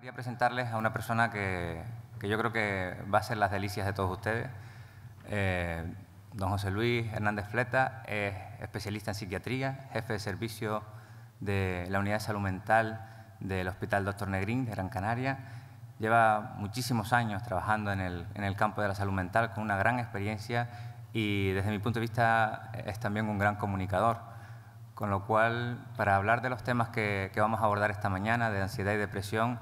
Quería presentarles a una persona que, que, yo creo que va a ser las delicias de todos ustedes. Eh, don José Luis Hernández Fleta es especialista en psiquiatría, jefe de servicio de la unidad de salud mental del Hospital Doctor Negrín de Gran Canaria. Lleva muchísimos años trabajando en el, en el campo de la salud mental con una gran experiencia y desde mi punto de vista es también un gran comunicador. Con lo cual, para hablar de los temas que, que vamos a abordar esta mañana, de ansiedad y depresión,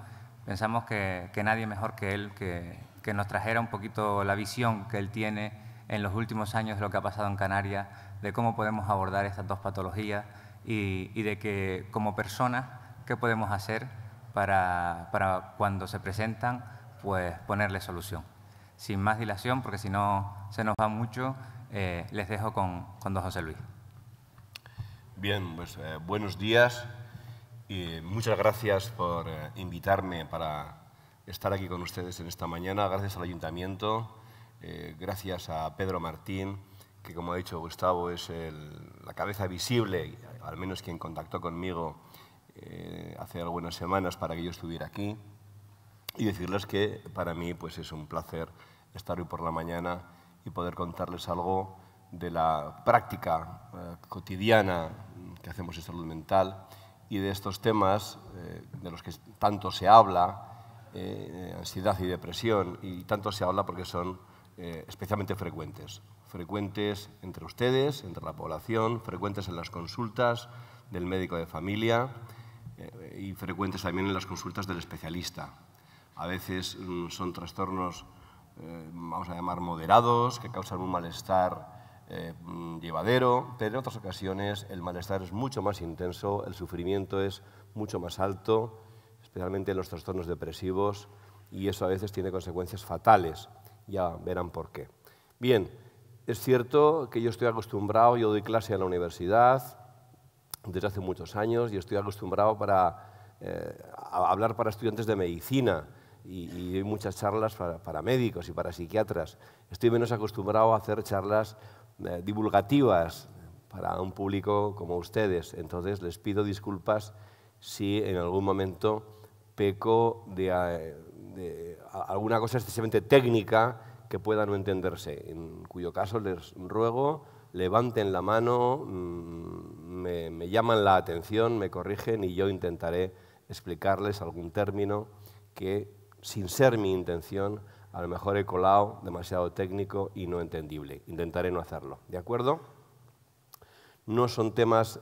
pensamos que, nadie mejor que él que, nos trajera un poquito la visión que él tiene en los últimos años de lo que ha pasado en Canarias, de cómo podemos abordar estas dos patologías y, de que como personas, qué podemos hacer para, para cuando se presentan, pues ponerle solución. Sin más dilación, porque si no se nos va mucho, eh, les dejo con, con don José Luis. Bien, pues eh, buenos días muchas gracias por eh, invitarme para estar aquí con ustedes en esta mañana. Gracias al Ayuntamiento, eh, gracias a Pedro Martín, que como ha dicho Gustavo es la cabeza visible, al menos quien contactó conmigo eh, hace algunas semanas para que yo estuviera aquí. Y decirles que para mí pues, es un placer estar hoy por la mañana y poder contarles algo de la práctica cotidiana que hacemos en salud mental y de estos temas eh, de los que tanto se habla, eh, ansiedad y depresión, y tanto se habla porque son eh, especialmente frecuentes. Frecuentes entre ustedes, entre la población, frecuentes en las consultas del médico de familia y frecuentes también en las consultas del especialista. A veces mm, son trastornos, vamos a llamar, moderados, que causan un malestar eh, mm, llevadero, pero en otras ocasiones el malestar es mucho más intenso, el sufrimiento es mucho más alto, especialmente en los trastornos depresivos, y eso a veces tiene consecuencias fatales. Ya verán por qué. Bien, es cierto que yo estoy acostumbrado, yo doy clase en la universidad desde hace muchos años y estoy acostumbrado para eh, a hablar para estudiantes de medicina y, y muchas charlas para médicos y para psiquiatras. Estoy menos acostumbrado a hacer charlas eh, divulgativas para un público como ustedes. Entonces les pido disculpas si en algún momento peco de, eh, alguna cosa excesivamente técnica que pueda no entenderse, en cuyo caso les ruego levanten la mano, mm, me, me, llaman la atención, me corrigen y yo intentaré explicarles algún término que, sin ser mi intención, a lo mejor he colado demasiado técnico y no entendible. Intentaré no hacerlo. ¿De acuerdo? No son temas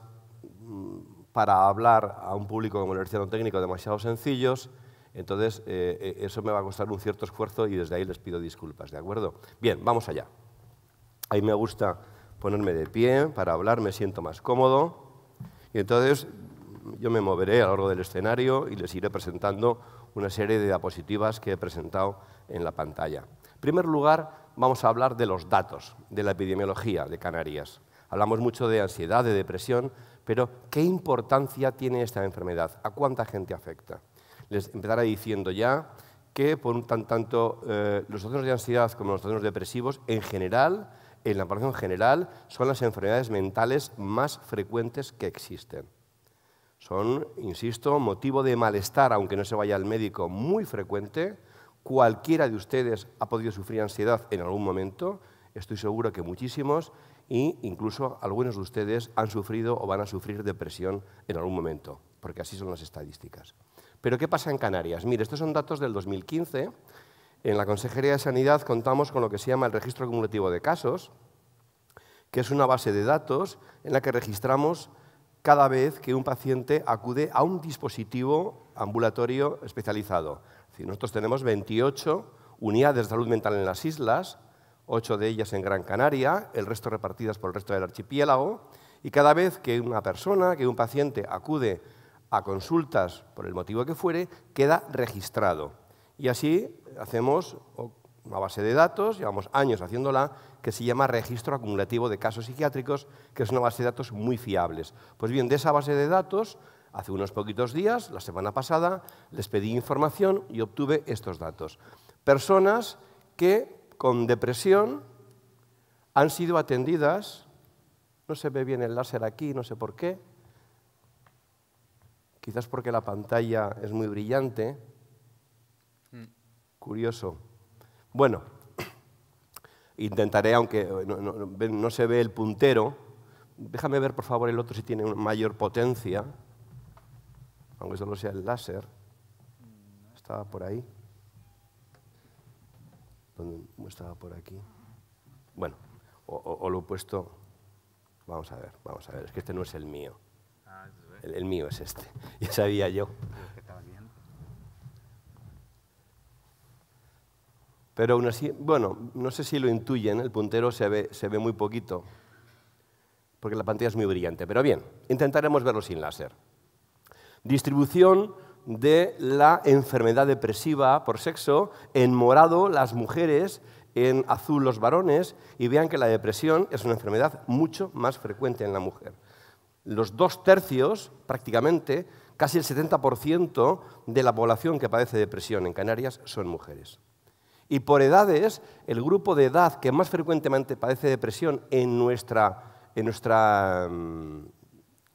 mm, para hablar a un público, como el Universidad técnico, demasiado sencillos. Entonces, eh, eh, eso me va a costar un cierto esfuerzo y desde ahí les pido disculpas. ¿De acuerdo? Bien, vamos allá. Ahí me gusta ponerme de pie para hablar, me siento más cómodo. Y entonces mm, yo me moveré a lo largo del escenario y les iré presentando una serie de diapositivas que he presentado en la pantalla. En primer lugar, vamos a hablar de los datos, de la epidemiología de Canarias. Hablamos mucho de ansiedad, de depresión, pero ¿qué importancia tiene esta enfermedad? ¿A cuánta gente afecta? Les empezaré diciendo ya que por un tanto eh, los trastornos de ansiedad como los trastornos depresivos en general, en la población general, son las enfermedades mentales más frecuentes que existen. Son, insisto, motivo de malestar, aunque no se vaya al médico, muy frecuente Cualquiera de ustedes ha podido sufrir ansiedad en algún momento, estoy seguro que muchísimos, e incluso algunos de ustedes han sufrido o van a sufrir depresión en algún momento, porque así son las estadísticas. Pero ¿qué pasa en Canarias? Mire, estos son datos del 2015. En la Consejería de Sanidad contamos con lo que se llama el registro acumulativo de casos, que es una base de datos en la que registramos cada vez que un paciente acude a un dispositivo ambulatorio especializado nosotros tenemos 28 unidades de salud mental en las islas, 8 de ellas en Gran Canaria, el resto repartidas por el resto del archipiélago, y cada vez que una persona, que un paciente acude a consultas por el motivo que fuere, queda registrado. Y así hacemos una base de datos, llevamos años haciéndola, que se llama Registro Acumulativo de Casos Psiquiátricos, que es una base de datos muy fiables. Pues bien, de esa base de datos Hace unos poquitos días, la semana pasada, les pedí información y obtuve estos datos. Personas que con depresión han sido atendidas, no se ve bien el láser aquí, no sé por qué, quizás porque la pantalla es muy brillante, mm. curioso. Bueno, intentaré, aunque no, no se ve el puntero, déjame ver por favor el otro si tiene mayor potencia aunque solo sea el láser, estaba por ahí. estaba por aquí? Bueno, o, lo he puesto. Vamos a ver, vamos a ver, es que este no es el mío. Ah, el, mío es este, ya sabía yo. Pero aún así, bueno, no sé si lo intuyen, el puntero se ve, se ve muy poquito, porque la pantalla es muy brillante. Pero bien, intentaremos verlo sin láser. Distribución de la enfermedad depresiva por sexo, en morado las mujeres, en azul los varones, y vean que la depresión es una enfermedad mucho más frecuente en la mujer. Los dos tercios, prácticamente, casi el 70% de la población que padece depresión en Canarias son mujeres. Y por edades, el grupo de edad que más frecuentemente padece depresión en nuestra, en nuestra mm,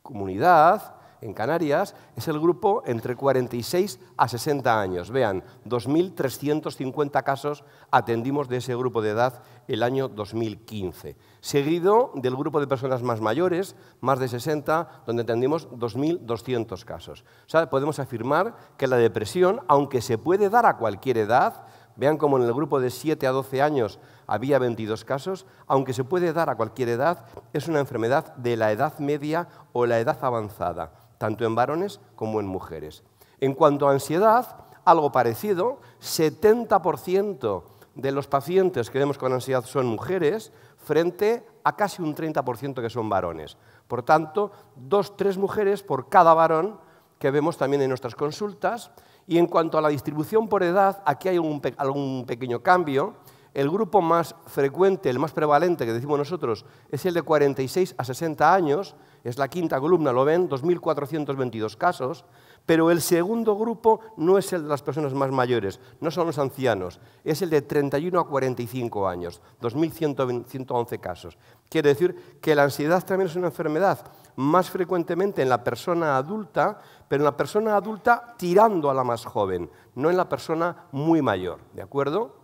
comunidad en Canarias, es el grupo entre 46 a 60 años. Vean, 2.350 casos atendimos de ese grupo de edad el año 2015, seguido del grupo de personas más mayores, más de 60, donde atendimos 2.200 casos. O sea, podemos afirmar que la depresión, aunque se puede dar a cualquier edad, Vean como en el grupo de 7 a 12 años había 22 casos, aunque se puede dar a cualquier edad, es una enfermedad de la edad media o la edad avanzada tanto en varones como en mujeres. En cuanto a ansiedad, algo parecido, 70% de los pacientes que vemos con ansiedad son mujeres frente a casi un 30% que son varones. Por tanto, dos, tres mujeres por cada varón que vemos también en nuestras consultas. Y en cuanto a la distribución por edad, aquí hay un, algún pequeño cambio. El grupo más frecuente, el más prevalente que decimos nosotros, es el de 46 a 60 años, es la quinta columna, lo ven, 2.422 casos, pero el segundo grupo no es el de las personas más mayores, no son los ancianos, es el de 31 a 45 años, 2.111 casos. Quiere decir que la ansiedad también es una enfermedad, más frecuentemente en la persona adulta, pero en la persona adulta tirando a la más joven, no en la persona muy mayor, ¿de acuerdo?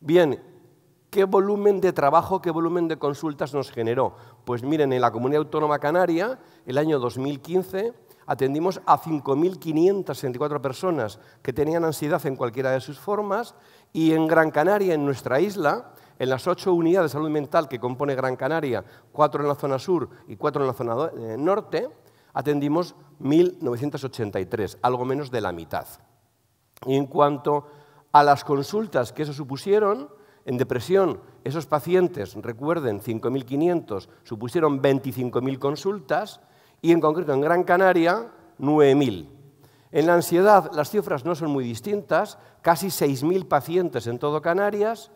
Bien, ¿qué volumen de trabajo, qué volumen de consultas nos generó? Pues miren, en la Comunidad Autónoma Canaria, el año 2015, atendimos a 5.564 personas que tenían ansiedad en cualquiera de sus formas y en Gran Canaria, en nuestra isla, en las ocho unidades de salud mental que compone Gran Canaria, cuatro en la zona sur y cuatro en la zona eh, norte, atendimos 1.983, algo menos de la mitad. Y en cuanto a las consultas que eso supusieron, en depresión, esos pacientes, recuerden, 5.500, supusieron 25.000 consultas y en concreto en Gran Canaria, 9.000. En la ansiedad las cifras no son muy distintas, casi 6.000 pacientes en todo Canarias,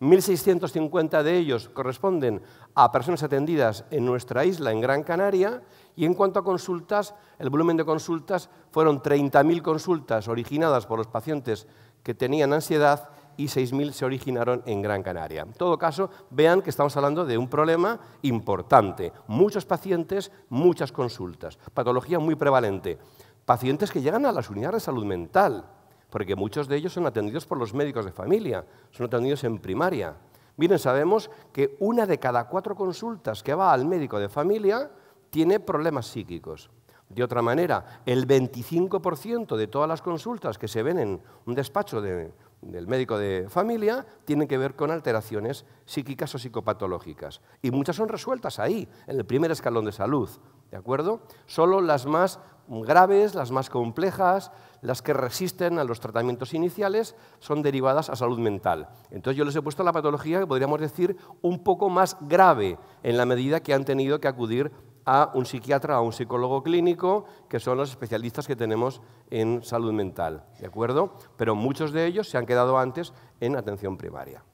1.650 de ellos corresponden a personas atendidas en nuestra isla, en Gran Canaria, y en cuanto a consultas, el volumen de consultas fueron 30.000 consultas originadas por los pacientes que tenían ansiedad y 6.000 se originaron en Gran Canaria. En todo caso, vean que estamos hablando de un problema importante. Muchos pacientes, muchas consultas. Patología muy prevalente. Pacientes que llegan a las unidades de salud mental, porque muchos de ellos son atendidos por los médicos de familia, son atendidos en primaria. Bien, sabemos que una de cada cuatro consultas que va al médico de familia tiene problemas psíquicos. De otra manera, el 25% de todas las consultas que se ven en un despacho de, del médico de familia tienen que ver con alteraciones psíquicas o psicopatológicas. Y muchas son resueltas ahí, en el primer escalón de salud. ¿De acuerdo? Solo las más graves, las más complejas, las que resisten a los tratamientos iniciales, son derivadas a salud mental. Entonces yo les he puesto la patología, podríamos decir, un poco más grave, en la medida que han tenido que acudir a un psiquiatra, a un psicólogo clínico, que son los especialistas que tenemos en salud mental, ¿de acuerdo? Pero muchos de ellos se han quedado antes en atención primaria.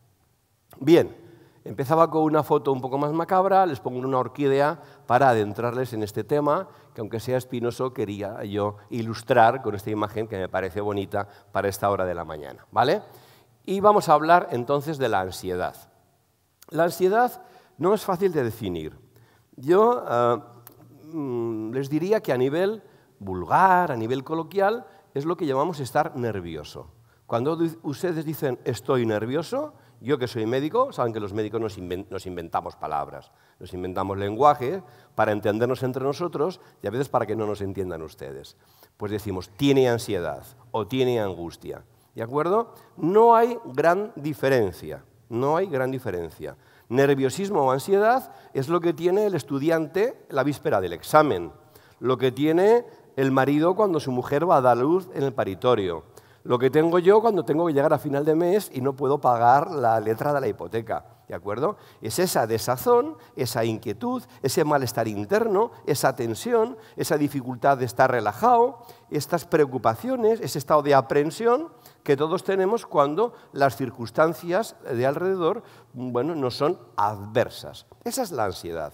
Bien, empezaba con una foto un poco más macabra, les pongo una orquídea para adentrarles en este tema, que aunque sea espinoso, quería yo ilustrar con esta imagen que me parece bonita para esta hora de la mañana, ¿vale? Y vamos a hablar entonces de la ansiedad. La ansiedad no es fácil de definir. Yo ah, mm, les diría que a nivel vulgar, a nivel coloquial, es lo que llamamos estar nervioso. Cuando ustedes dicen estoy nervioso, yo que soy médico, saben que los médicos nos, inventamos palabras, nos inventamos lenguaje para entendernos entre nosotros y a veces para que no nos entiendan ustedes. Pues decimos, tiene ansiedad o tiene angustia. ¿De acuerdo? No hay gran diferencia, no hay gran diferencia. Nerviosismo o ansiedad es lo que tiene el estudiante la víspera del examen, lo que tiene el marido cuando su mujer va a dar luz en el paritorio, lo que tengo yo cuando tengo que llegar a final de mes y no puedo pagar la letra de la hipoteca. ¿De acuerdo? Es esa desazón, esa inquietud, ese malestar interno, esa tensión, esa dificultad de estar relajado, estas preocupaciones, ese estado de aprensión que todos tenemos cuando las circunstancias de alrededor bueno, no son adversas. Esa es la ansiedad.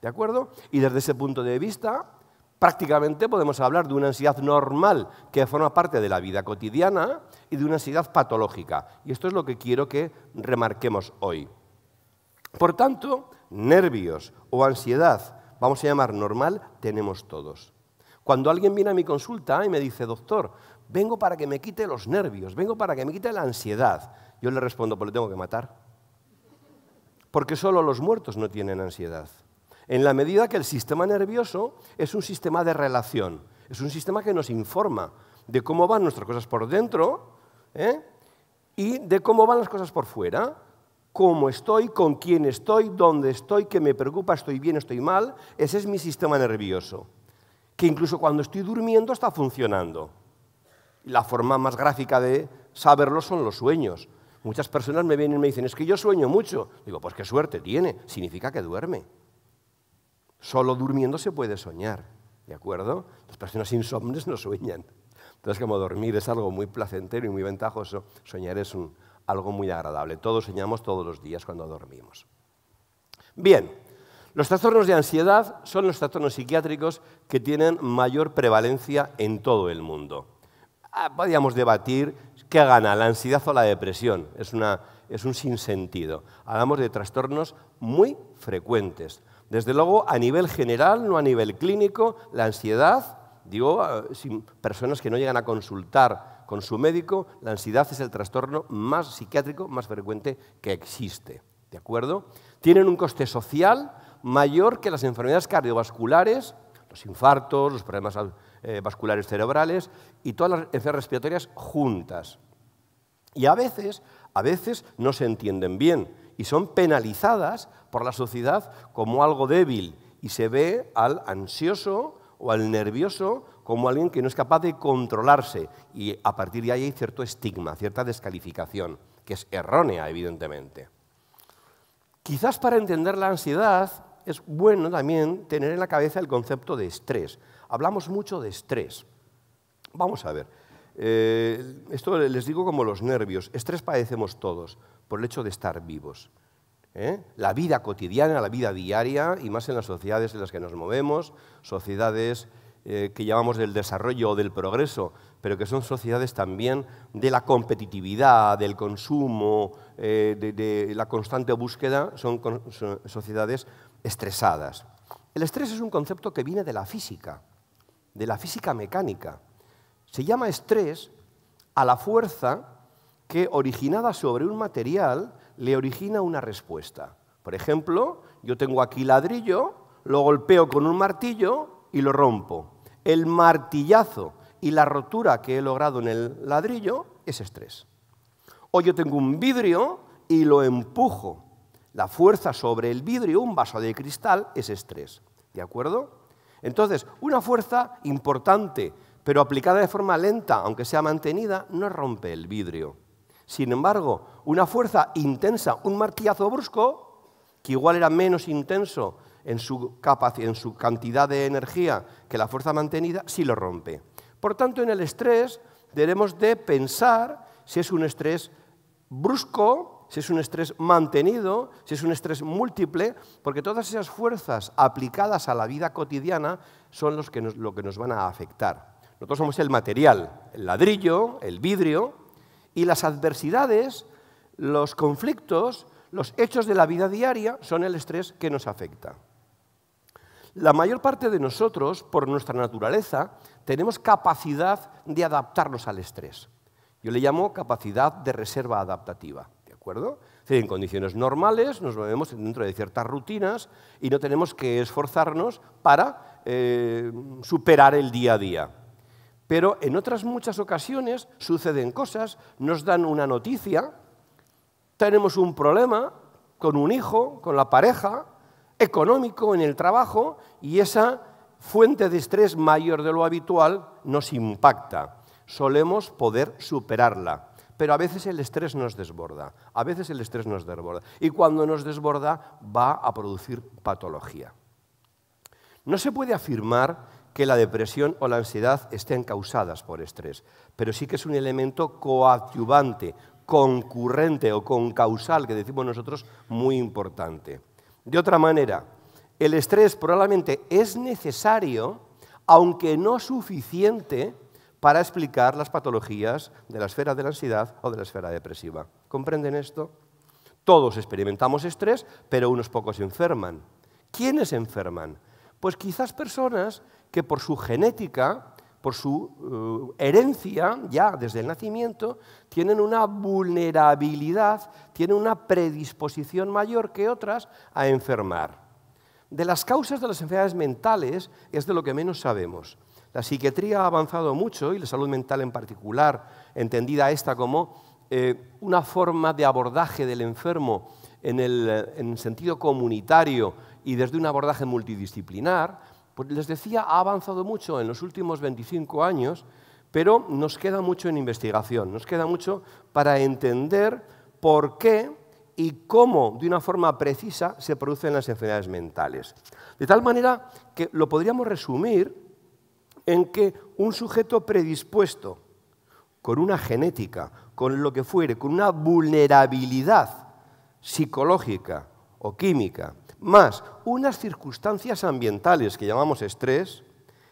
¿De acuerdo? Y desde ese punto de vista, prácticamente podemos hablar de una ansiedad normal que forma parte de la vida cotidiana y de una ansiedad patológica. Y esto es lo que quiero que remarquemos hoy. Por tanto, nervios o ansiedad, vamos a llamar normal, tenemos todos. Cuando alguien viene a mi consulta y me dice, doctor, vengo para que me quite los nervios, vengo para que me quite la ansiedad. Yo le respondo, pues lo tengo que matar. Porque solo los muertos no tienen ansiedad. En la medida que el sistema nervioso es un sistema de relación, es un sistema que nos informa de cómo van nuestras cosas por dentro ¿eh? y de cómo van las cosas por fuera cómo estoy, con quién estoy, dónde estoy, qué me preocupa, estoy bien, estoy mal. Ese es mi sistema nervioso, que incluso cuando estoy durmiendo está funcionando. La forma más gráfica de saberlo son los sueños. Muchas personas me vienen y me dicen, es que yo sueño mucho. Digo, pues qué suerte tiene, significa que duerme. Solo durmiendo se puede soñar, ¿de acuerdo? Las personas insomnes no sueñan. Entonces, como dormir es algo muy placentero y muy ventajoso, soñar es algo muy agradable. Todos soñamos todos los días cuando dormimos. Bien, los trastornos de ansiedad son los trastornos psiquiátricos que tienen mayor prevalencia en todo el mundo. Ah, podríamos debatir qué gana, la ansiedad o la depresión. Es, es un sinsentido. Hablamos de trastornos muy frecuentes. Desde luego, a nivel general, no a nivel clínico, la ansiedad, digo, eh, personas que no llegan a consultar con su médico, la ansiedad es el trastorno más psiquiátrico, más frecuente que existe. ¿De acuerdo? Tienen un coste social mayor que las enfermedades cardiovasculares, los infartos, los problemas eh, vasculares cerebrales y todas las enfermedades respiratorias juntas. Y a veces, a veces no se entienden bien y son penalizadas por la sociedad como algo débil y se ve al ansioso o al nervioso como alguien que no es capaz de controlarse y a partir de ahí hay cierto estigma, cierta descalificación, que es errónea, evidentemente. Quizás para entender la ansiedad es bueno también tener en la cabeza el concepto de estrés. Hablamos mucho de estrés. Vamos a ver. Eh, esto les digo como los nervios. Estrés padecemos todos por el hecho de estar vivos. ¿eh? La vida cotidiana, la vida diaria, y más en las sociedades en las que nos movemos, sociedades eh, que llamamos del desarrollo o del progreso, pero que son sociedades también de la competitividad, del consumo, de, la constante búsqueda, son sociedades estresadas. El estrés es un concepto que viene de la física, de la física mecánica. Se llama estrés a la fuerza que originada sobre un material le origina una respuesta. Por ejemplo, yo tengo aquí ladrillo, lo golpeo con un martillo y lo rompo. El martillazo y la rotura que he logrado en el ladrillo es estrés. O yo tengo un vidrio y lo empujo. La fuerza sobre el vidrio, un vaso de cristal, es estrés. ¿De acuerdo? Entonces, una fuerza importante pero aplicada de forma lenta, aunque sea mantenida, no rompe el vidrio. Sin embargo, una fuerza intensa, un martillazo brusco, que igual era menos intenso en su, en su cantidad de energía que la fuerza mantenida, sí lo rompe. Por tanto, en el estrés debemos de pensar si es un estrés brusco, si es un estrés mantenido, si es un estrés múltiple, porque todas esas fuerzas aplicadas a la vida cotidiana son los lo que nos van a afectar. Nosotros somos el material, el ladrillo, el vidrio, y las adversidades, los conflictos, los hechos de la vida diaria son el estrés que nos afecta. La mayor parte de nosotros, por nuestra naturaleza, tenemos capacidad de adaptarnos al estrés. Yo le llamo capacidad de reserva adaptativa, ¿de acuerdo? en condiciones normales nos movemos dentro de ciertas rutinas y no tenemos que esforzarnos para eh, superar el día a día. Pero en otras muchas ocasiones suceden cosas, nos dan una noticia, tenemos un problema con un hijo, con la pareja, económico, en el trabajo, y esa fuente de estrés mayor de lo habitual nos impacta. Solemos poder superarla, pero a veces el estrés nos desborda, a veces el estrés nos desborda, y cuando nos desborda va a producir patología. No se puede afirmar que la depresión o la ansiedad estén causadas por estrés, pero sí que es un elemento coadyuvante, concurrente o concausal, que decimos nosotros, muy importante. De otra manera, el estrés probablemente es necesario, aunque no suficiente, para explicar las patologías de la esfera de la ansiedad o de la esfera depresiva. ¿Comprenden esto? Todos experimentamos estrés, pero unos pocos enferman. ¿Quiénes enferman? Pues quizás personas que por su genética, por su eh, herencia, ya desde el nacimiento, tienen una vulnerabilidad, tienen una predisposición mayor que otras a enfermar. De las causas de las enfermedades mentales es de lo que menos sabemos. La psiquiatría ha avanzado mucho y la salud mental en particular, entendida esta como eh, una forma de abordaje del enfermo en el en sentido comunitario y desde un abordaje multidisciplinar, pues les decía, ha avanzado mucho en los últimos 25 años, pero nos queda mucho en investigación, nos queda mucho para entender por qué y cómo, de una forma precisa, se producen las enfermedades mentales. De tal manera que lo podríamos resumir en que un sujeto predispuesto con una genética, con lo que fuere, con una vulnerabilidad psicológica o química más unas circunstancias ambientales que llamamos estrés,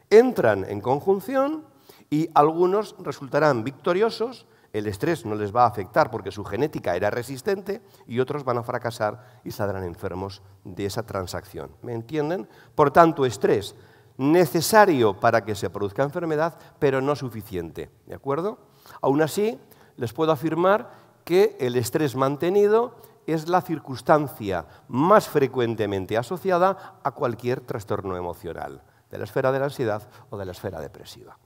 entran en conjunción y algunos resultarán victoriosos, el estrés no les va a afectar porque su genética era resistente y otros van a fracasar y saldrán enfermos de esa transacción. ¿Me entienden? Por tanto, estrés necesario para que se produzca enfermedad, pero no suficiente. ¿De acuerdo? Aún así, les puedo afirmar que el estrés mantenido es la circunstancia más frecuentemente asociada a cualquier trastorno emocional, de la esfera de la ansiedad o de la esfera depresiva.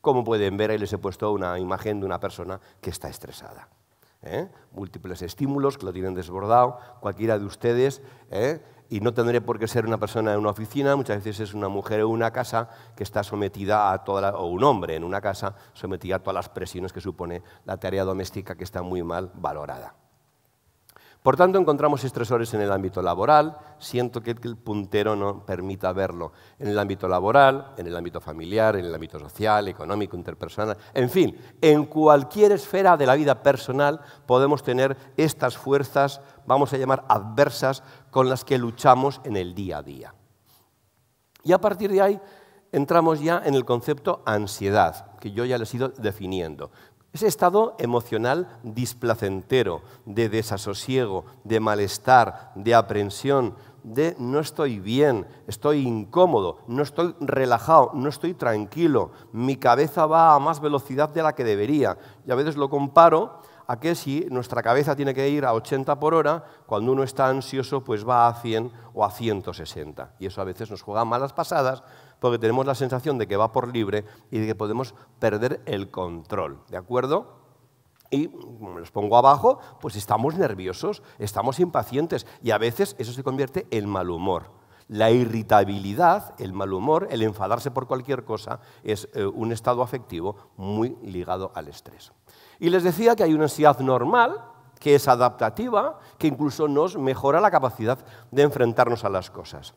Como pueden ver, ahí les he puesto una imagen de una persona que está estresada. ¿eh? Múltiples estímulos que lo tienen desbordado, cualquiera de ustedes, ¿eh? y no tendré por qué ser una persona en una oficina, muchas veces es una mujer en una casa que está sometida a toda, o un hombre en una casa sometida a todas las presiones que supone la tarea doméstica que está muy mal valorada. Por tanto, encontramos estresores en el ámbito laboral, siento que el puntero no permita verlo, en el ámbito laboral, en el ámbito familiar, en el ámbito social, económico, interpersonal, en fin, en cualquier esfera de la vida personal podemos tener estas fuerzas, vamos a llamar adversas, con las que luchamos en el día a día. Y a partir de ahí entramos ya en el concepto ansiedad, que yo ya les he ido definiendo. Ese estado emocional displacentero, de desasosiego, de malestar, de aprensión, de no estoy bien, estoy incómodo, no estoy relajado, no estoy tranquilo, mi cabeza va a más velocidad de la que debería. Y a veces lo comparo a que si nuestra cabeza tiene que ir a 80 por hora, cuando uno está ansioso pues va a 100 o a 160. Y eso a veces nos juega malas pasadas porque tenemos la sensación de que va por libre y de que podemos perder el control. ¿De acuerdo? Y como los pongo abajo, pues estamos nerviosos, estamos impacientes y a veces eso se convierte en mal humor. La irritabilidad, el mal humor, el enfadarse por cualquier cosa es eh, un estado afectivo muy ligado al estrés. Y les decía que hay una ansiedad normal, que es adaptativa, que incluso nos mejora la capacidad de enfrentarnos a las cosas.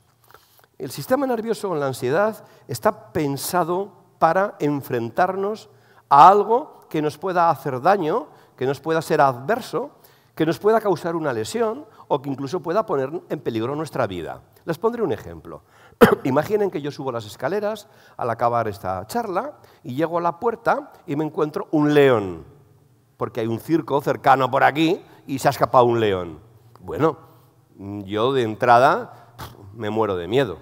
El sistema nervioso con la ansiedad está pensado para enfrentarnos a algo que nos pueda hacer daño, que nos pueda ser adverso, que nos pueda causar una lesión o que incluso pueda poner en peligro nuestra vida. Les pondré un ejemplo. Imaginen que yo subo las escaleras al acabar esta charla y llego a la puerta y me encuentro un león, porque hay un circo cercano por aquí y se ha escapado un león. Bueno, yo de entrada me muero de miedo.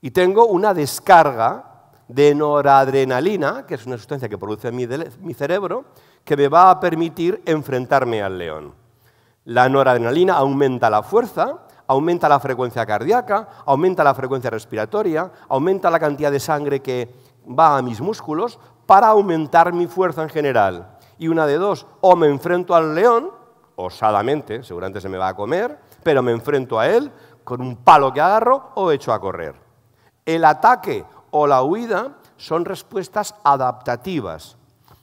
Y tengo una descarga de noradrenalina, que es una sustancia que produce mi, mi cerebro, que me va a permitir enfrentarme al león. La noradrenalina aumenta la fuerza, aumenta la frecuencia cardíaca, aumenta la frecuencia respiratoria, aumenta la cantidad de sangre que va a mis músculos para aumentar mi fuerza en general. Y una de dos, o me enfrento al león, osadamente, seguramente se me va a comer, pero me enfrento a él, con un palo que agarro o echo a correr. El ataque o la huida son respuestas adaptativas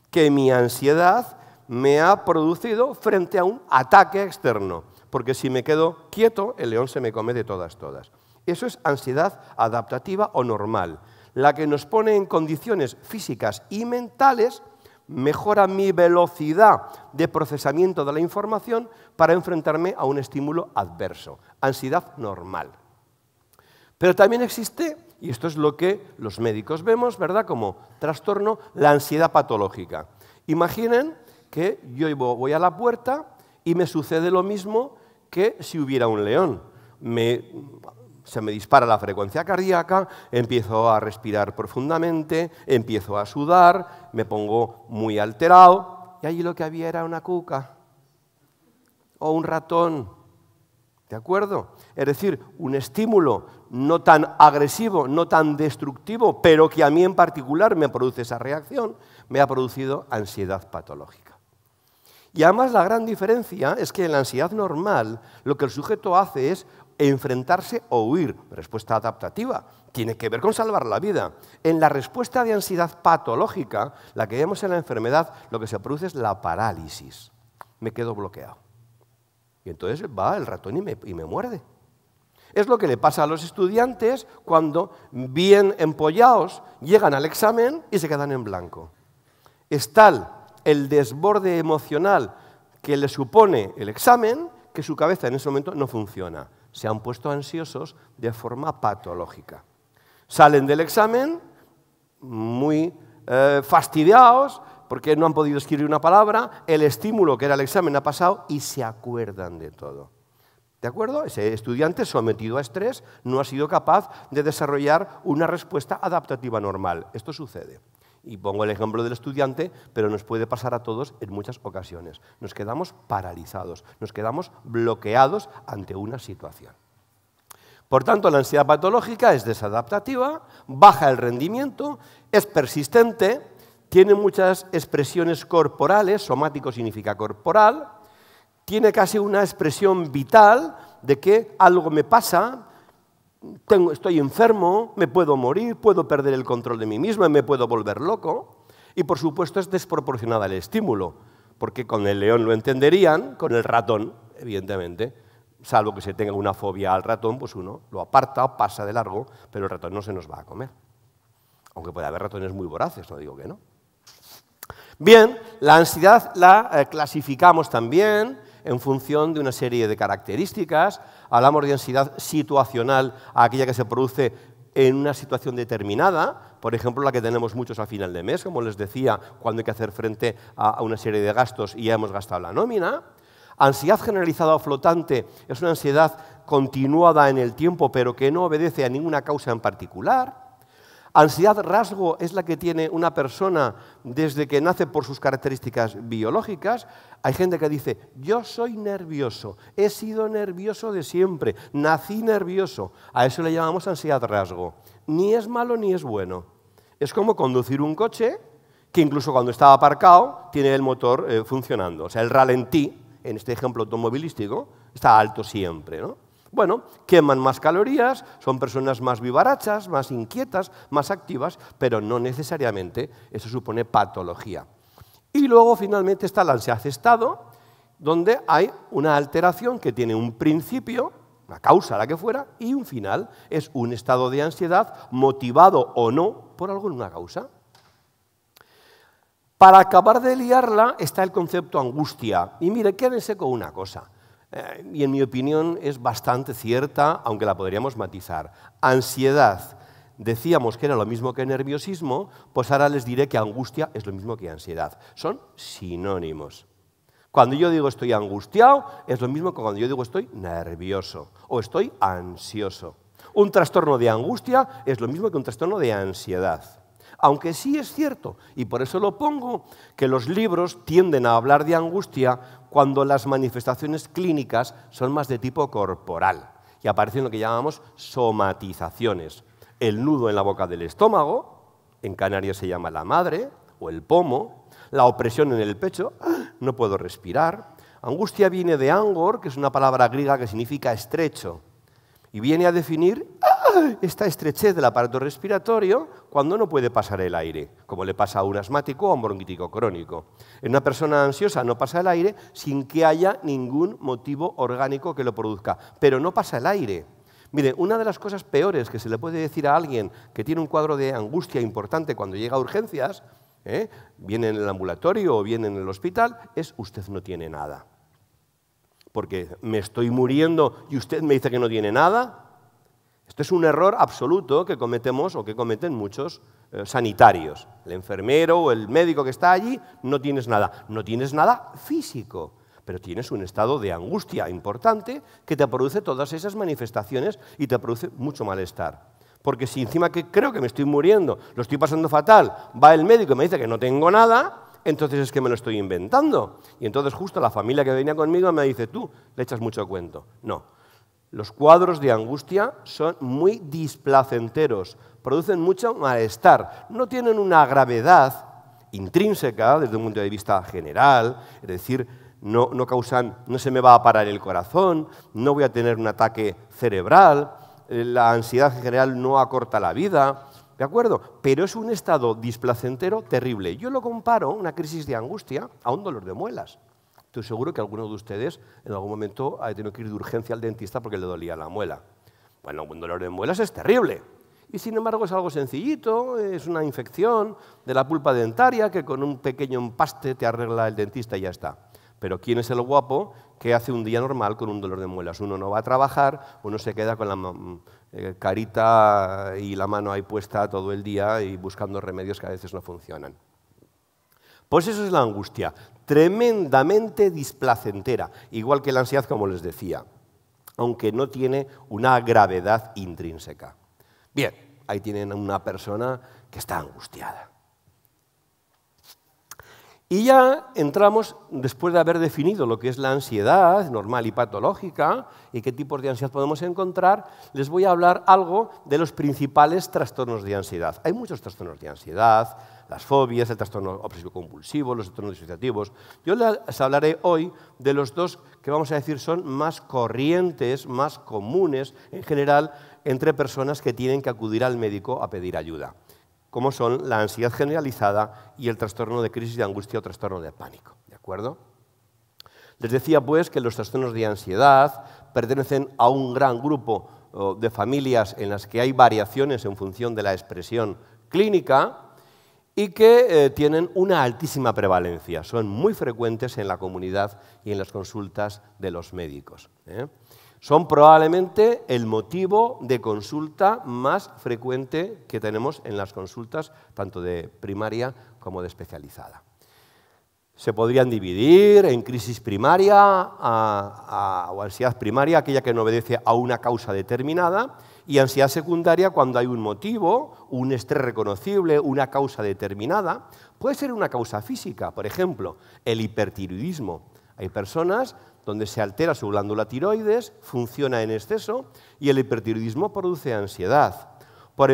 que mi ansiedad me ha producido frente a un ataque externo, porque si me quedo quieto, el león se me come de todas, todas. Eso es ansiedad adaptativa o normal, la que nos pone en condiciones físicas y mentales mejora mi velocidad de procesamiento de la información para enfrentarme a un estímulo adverso, ansiedad normal. Pero también existe, y esto es lo que los médicos vemos, ¿verdad? Como trastorno, la ansiedad patológica. Imaginen que yo voy a la puerta y me sucede lo mismo que si hubiera un león. Me se me dispara la frecuencia cardíaca, empiezo a respirar profundamente, empiezo a sudar, me pongo muy alterado y allí lo que había era una cuca o un ratón. ¿De acuerdo? Es decir, un estímulo no tan agresivo, no tan destructivo, pero que a mí en particular me produce esa reacción, me ha producido ansiedad patológica. Y además la gran diferencia es que en la ansiedad normal lo que el sujeto hace es Enfrentarse o huir, respuesta adaptativa, tiene que ver con salvar la vida. En la respuesta de ansiedad patológica, la que vemos en la enfermedad, lo que se produce es la parálisis. Me quedo bloqueado. Y entonces va el ratón y me, muerde. Es lo que le pasa a los estudiantes cuando, bien empollados, llegan al examen y se quedan en blanco. Es tal el desborde emocional que le supone el examen que su cabeza en ese momento no funciona se han puesto ansiosos de forma patológica. Salen del examen muy eh, fastidiados porque no han podido escribir una palabra, el estímulo que era el examen ha pasado y se acuerdan de todo. ¿De acuerdo? Ese estudiante sometido a estrés no ha sido capaz de desarrollar una respuesta adaptativa normal. Esto sucede. Y pongo el ejemplo del estudiante, pero nos puede pasar a todos en muchas ocasiones. Nos quedamos paralizados, nos quedamos bloqueados ante una situación. Por tanto, la ansiedad patológica es desadaptativa, baja el rendimiento, es persistente, tiene muchas expresiones corporales, somático significa corporal, tiene casi una expresión vital de que algo me pasa, estoy enfermo, me puedo morir, puedo perder el control de mí mismo, me puedo volver loco. Y por supuesto es desproporcionada el estímulo, porque con el león lo entenderían, con el ratón, evidentemente. Salvo que se tenga una fobia al ratón, pues uno lo aparta o pasa de largo, pero el ratón no se nos va a comer. Aunque puede haber ratones muy voraces, no digo que no. Bien, la ansiedad la eh, clasificamos también en función de una serie de características. Hablamos de ansiedad situacional, aquella que se produce en una situación determinada, por ejemplo, la que tenemos muchos a final de mes, como les decía, cuando hay que hacer frente a una serie de gastos y ya hemos gastado la nómina. Ansiedad generalizada o flotante es una ansiedad continuada en el tiempo, pero que no obedece a ninguna causa en particular. Ansiedad rasgo es la que tiene una persona desde que nace por sus características biológicas. Hay gente que dice, yo soy nervioso, he sido nervioso de siempre, nací nervioso. A eso le llamamos ansiedad rasgo. Ni es malo ni es bueno. Es como conducir un coche que incluso cuando estaba aparcado tiene el motor eh, funcionando. O sea, el ralentí, en este ejemplo automovilístico, está alto siempre. ¿no? Bueno, queman más calorías, son personas más vivarachas, más inquietas, más activas, pero no necesariamente eso supone patología. Y luego finalmente está el estado, donde hay una alteración que tiene un principio, una causa, la que fuera, y un final. Es un estado de ansiedad motivado o no por alguna causa. Para acabar de liarla está el concepto angustia. Y mire, quédense con una cosa. Eh, y en mi opinión es bastante cierta, aunque la podríamos matizar. Ansiedad. Decíamos que era lo mismo que nerviosismo, pues ahora les diré que angustia es lo mismo que ansiedad. Son sinónimos. Cuando yo digo estoy angustiado, es lo mismo que cuando yo digo estoy nervioso o estoy ansioso. Un trastorno de angustia es lo mismo que un trastorno de ansiedad. Aunque sí es cierto, y por eso lo pongo, que los libros tienden a hablar de angustia cuando las manifestaciones clínicas son más de tipo corporal y aparecen lo que llamamos somatizaciones. El nudo en la boca del estómago, en Canarias se llama la madre o el pomo, la opresión en el pecho, no puedo respirar. Angustia viene de angor, que es una palabra griega que significa estrecho y viene a definir esta estrechez del aparato respiratorio cuando no puede pasar el aire, como le pasa a un asmático o a un bronquítico crónico. En una persona ansiosa no pasa el aire sin que haya ningún motivo orgánico que lo produzca, pero no pasa el aire. Mire, una de las cosas peores que se le puede decir a alguien que tiene un cuadro de angustia importante cuando llega a urgencias, ¿eh? viene en el ambulatorio o viene en el hospital, es usted no tiene nada porque me estoy muriendo y usted me dice que no tiene nada. Esto es un error absoluto que cometemos o que cometen muchos eh, sanitarios. El enfermero o el médico que está allí no tienes nada. No tienes nada físico, pero tienes un estado de angustia importante que te produce todas esas manifestaciones y te produce mucho malestar. Porque si encima que creo que me estoy muriendo, lo estoy pasando fatal, va el médico y me dice que no tengo nada, entonces es que me lo estoy inventando. Y entonces justo la familia que venía conmigo me dice, tú le echas mucho cuento. No, los cuadros de angustia son muy displacenteros, producen mucho malestar, no tienen una gravedad intrínseca desde un punto de vista general, es decir, no, causan, no se me va a parar el corazón, no voy a tener un ataque cerebral, eh, la ansiedad en general no acorta la vida, ¿De acuerdo? Pero es un estado displacentero terrible. Yo lo comparo, una crisis de angustia, a un dolor de muelas. Estoy seguro que alguno de ustedes en algún momento ha tenido que ir de urgencia al dentista porque le dolía la muela. Bueno, un dolor de muelas es terrible. Y sin embargo es algo sencillito, es una infección de la pulpa dentaria que con un pequeño empaste te arregla el dentista y ya está. Pero ¿quién es el guapo que hace un día normal con un dolor de muelas? Uno no va a trabajar, uno se queda con la eh, carita y la mano ahí puesta todo el día y buscando remedios que a veces no funcionan. Pues eso es la angustia, tremendamente displacentera, igual que la ansiedad, como les decía, aunque no tiene una gravedad intrínseca. Bien, ahí tienen a una persona que está angustiada. Y ya entramos, después de haber definido lo que es la ansiedad normal y patológica y qué tipos de ansiedad podemos encontrar, les voy a hablar algo de los principales trastornos de ansiedad. Hay muchos trastornos de ansiedad, las fobias, el trastorno obsesivo-compulsivo, los trastornos disociativos. Yo les hablaré hoy de los dos que vamos a decir son más corrientes, más comunes en general entre personas que tienen que acudir al médico a pedir ayuda como son la ansiedad generalizada y el trastorno de crisis de angustia o trastorno de pánico. ¿De acuerdo? Les decía pues que los trastornos de ansiedad pertenecen a un gran grupo de familias en las que hay variaciones en función de la expresión clínica y que eh, tienen una altísima prevalencia. Son muy frecuentes en la comunidad y en las consultas de los médicos. ¿eh? son probablemente el motivo de consulta más frecuente que tenemos en las consultas, tanto de primaria como de especializada. Se podrían dividir en crisis primaria o ansiedad primaria, aquella que no obedece a una causa determinada, y ansiedad secundaria cuando hay un motivo, un estrés reconocible, una causa determinada. Puede ser una causa física, por ejemplo, el hipertiroidismo. Hay personas donde se altera su glándula tiroides, funciona en exceso y el hipertiroidismo produce ansiedad. Por,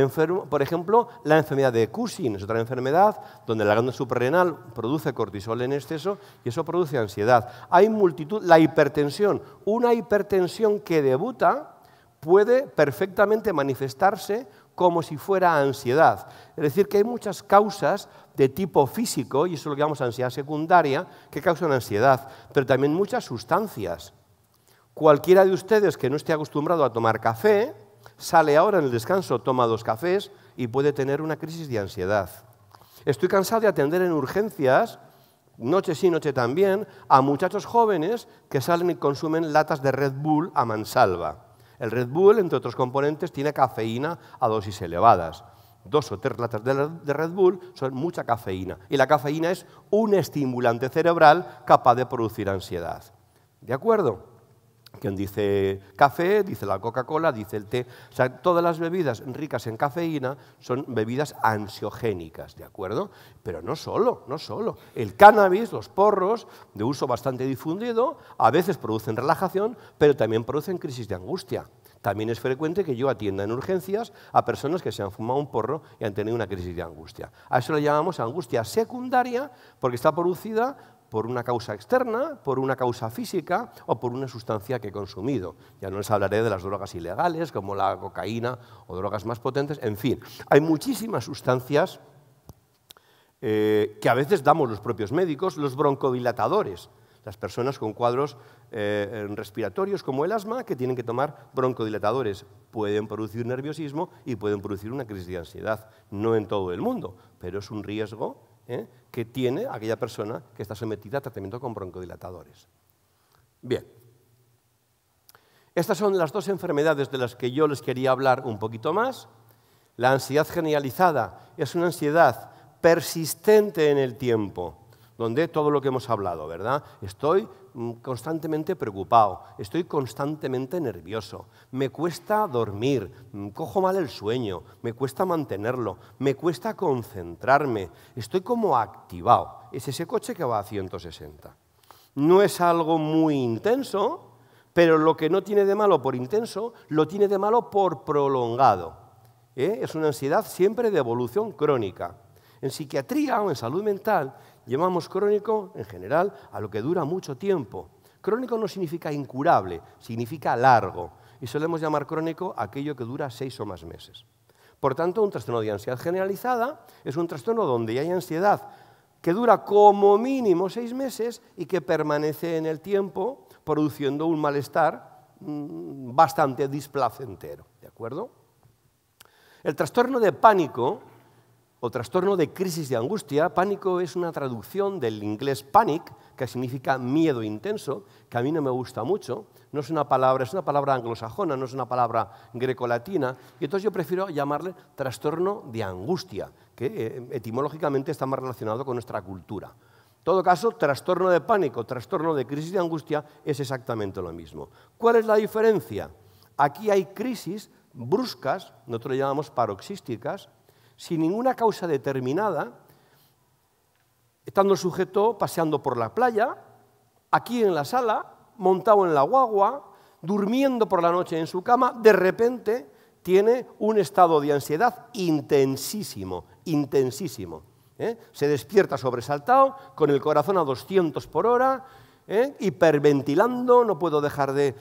ejemplo, la enfermedad de Cushing es otra enfermedad donde la glándula suprarrenal produce cortisol en exceso y eso produce ansiedad. Hay multitud, la hipertensión, una hipertensión que debuta puede perfectamente manifestarse como si fuera ansiedad. Es decir, que hay muchas causas de tipo físico, y eso lo que llamamos ansiedad secundaria, que causan ansiedad, pero también muchas sustancias. Cualquiera de ustedes que no esté acostumbrado a tomar café, sale ahora en el descanso, toma dos cafés y puede tener una crisis de ansiedad. Estoy cansado de atender en urgencias, noche sí, noche también, a muchachos jóvenes que salen y consumen latas de Red Bull a mansalva. El Red Bull, entre otros componentes, tiene cafeína a dosis elevadas. Dos o tres latas de Red Bull son mucha cafeína. Y la cafeína es un estimulante cerebral capaz de producir ansiedad. ¿De acuerdo? quien dice café, dice la Coca-Cola, dice el té. O sea, todas las bebidas ricas en cafeína son bebidas ansiogénicas, ¿de acuerdo? Pero no solo, no solo. El cannabis, los porros, de uso bastante difundido, a veces producen relajación, pero también producen crisis de angustia. También es frecuente que yo atienda en urgencias a personas que se han fumado un porro y han tenido una crisis de angustia. A eso le llamamos angustia secundaria porque está producida por una causa externa, por una causa física o por una sustancia que he consumido. Ya no les hablaré de las drogas ilegales como la cocaína o drogas más potentes. En fin, hay muchísimas sustancias eh, que a veces damos los propios médicos, los broncodilatadores, las personas con cuadros eh, respiratorios como el asma que tienen que tomar broncodilatadores. Pueden producir nerviosismo y pueden producir una crisis de ansiedad. No en todo el mundo, pero es un riesgo ¿eh? que tiene aquella persona que está sometida a tratamiento con broncodilatadores. Bien. Estas son las dos enfermedades de las que yo les quería hablar un poquito más. La ansiedad generalizada es una ansiedad persistente en el tiempo donde todo lo que hemos hablado, ¿verdad? Estoy mm, constantemente preocupado, estoy constantemente nervioso, me cuesta dormir, mm, cojo mal el sueño, me cuesta mantenerlo, me cuesta concentrarme, estoy como activado. Es ese coche que va a 160. No es algo muy intenso, pero lo que no tiene de malo por intenso, lo tiene de malo por prolongado. ¿eh? Es una ansiedad siempre de evolución crónica. En psiquiatría o en salud mental llamamos crónico, en general, a lo que dura mucho tiempo. Crónico no significa incurable, significa largo. Y solemos llamar crónico aquello que dura seis o más meses. Por tanto, un trastorno de ansiedad generalizada es un trastorno donde hay ansiedad que dura como mínimo seis meses y que permanece en el tiempo produciendo un malestar mm, bastante displacentero. ¿De acuerdo? El trastorno de pánico o trastorno de crisis de angustia. Pánico es una traducción del inglés panic, que significa miedo intenso, que a mí no me gusta mucho. No es una palabra, es una palabra anglosajona, no es una palabra grecolatina. Y entonces yo prefiero llamarle trastorno de angustia, que eh, etimológicamente está más relacionado con nuestra cultura. En todo caso, trastorno de pánico, trastorno de crisis de angustia es exactamente lo mismo. ¿Cuál es la diferencia? Aquí hay crisis bruscas, nosotros llamamos paroxísticas, sin ninguna causa determinada, estando sujeto paseando por la playa, aquí en la sala, montado en la guagua, durmiendo por la noche en su cama, de repente tiene un estado de ansiedad intensísimo, intensísimo. ¿eh? Se despierta sobresaltado, con el corazón a 200 por hora, ¿eh? hiperventilando, no puedo dejar de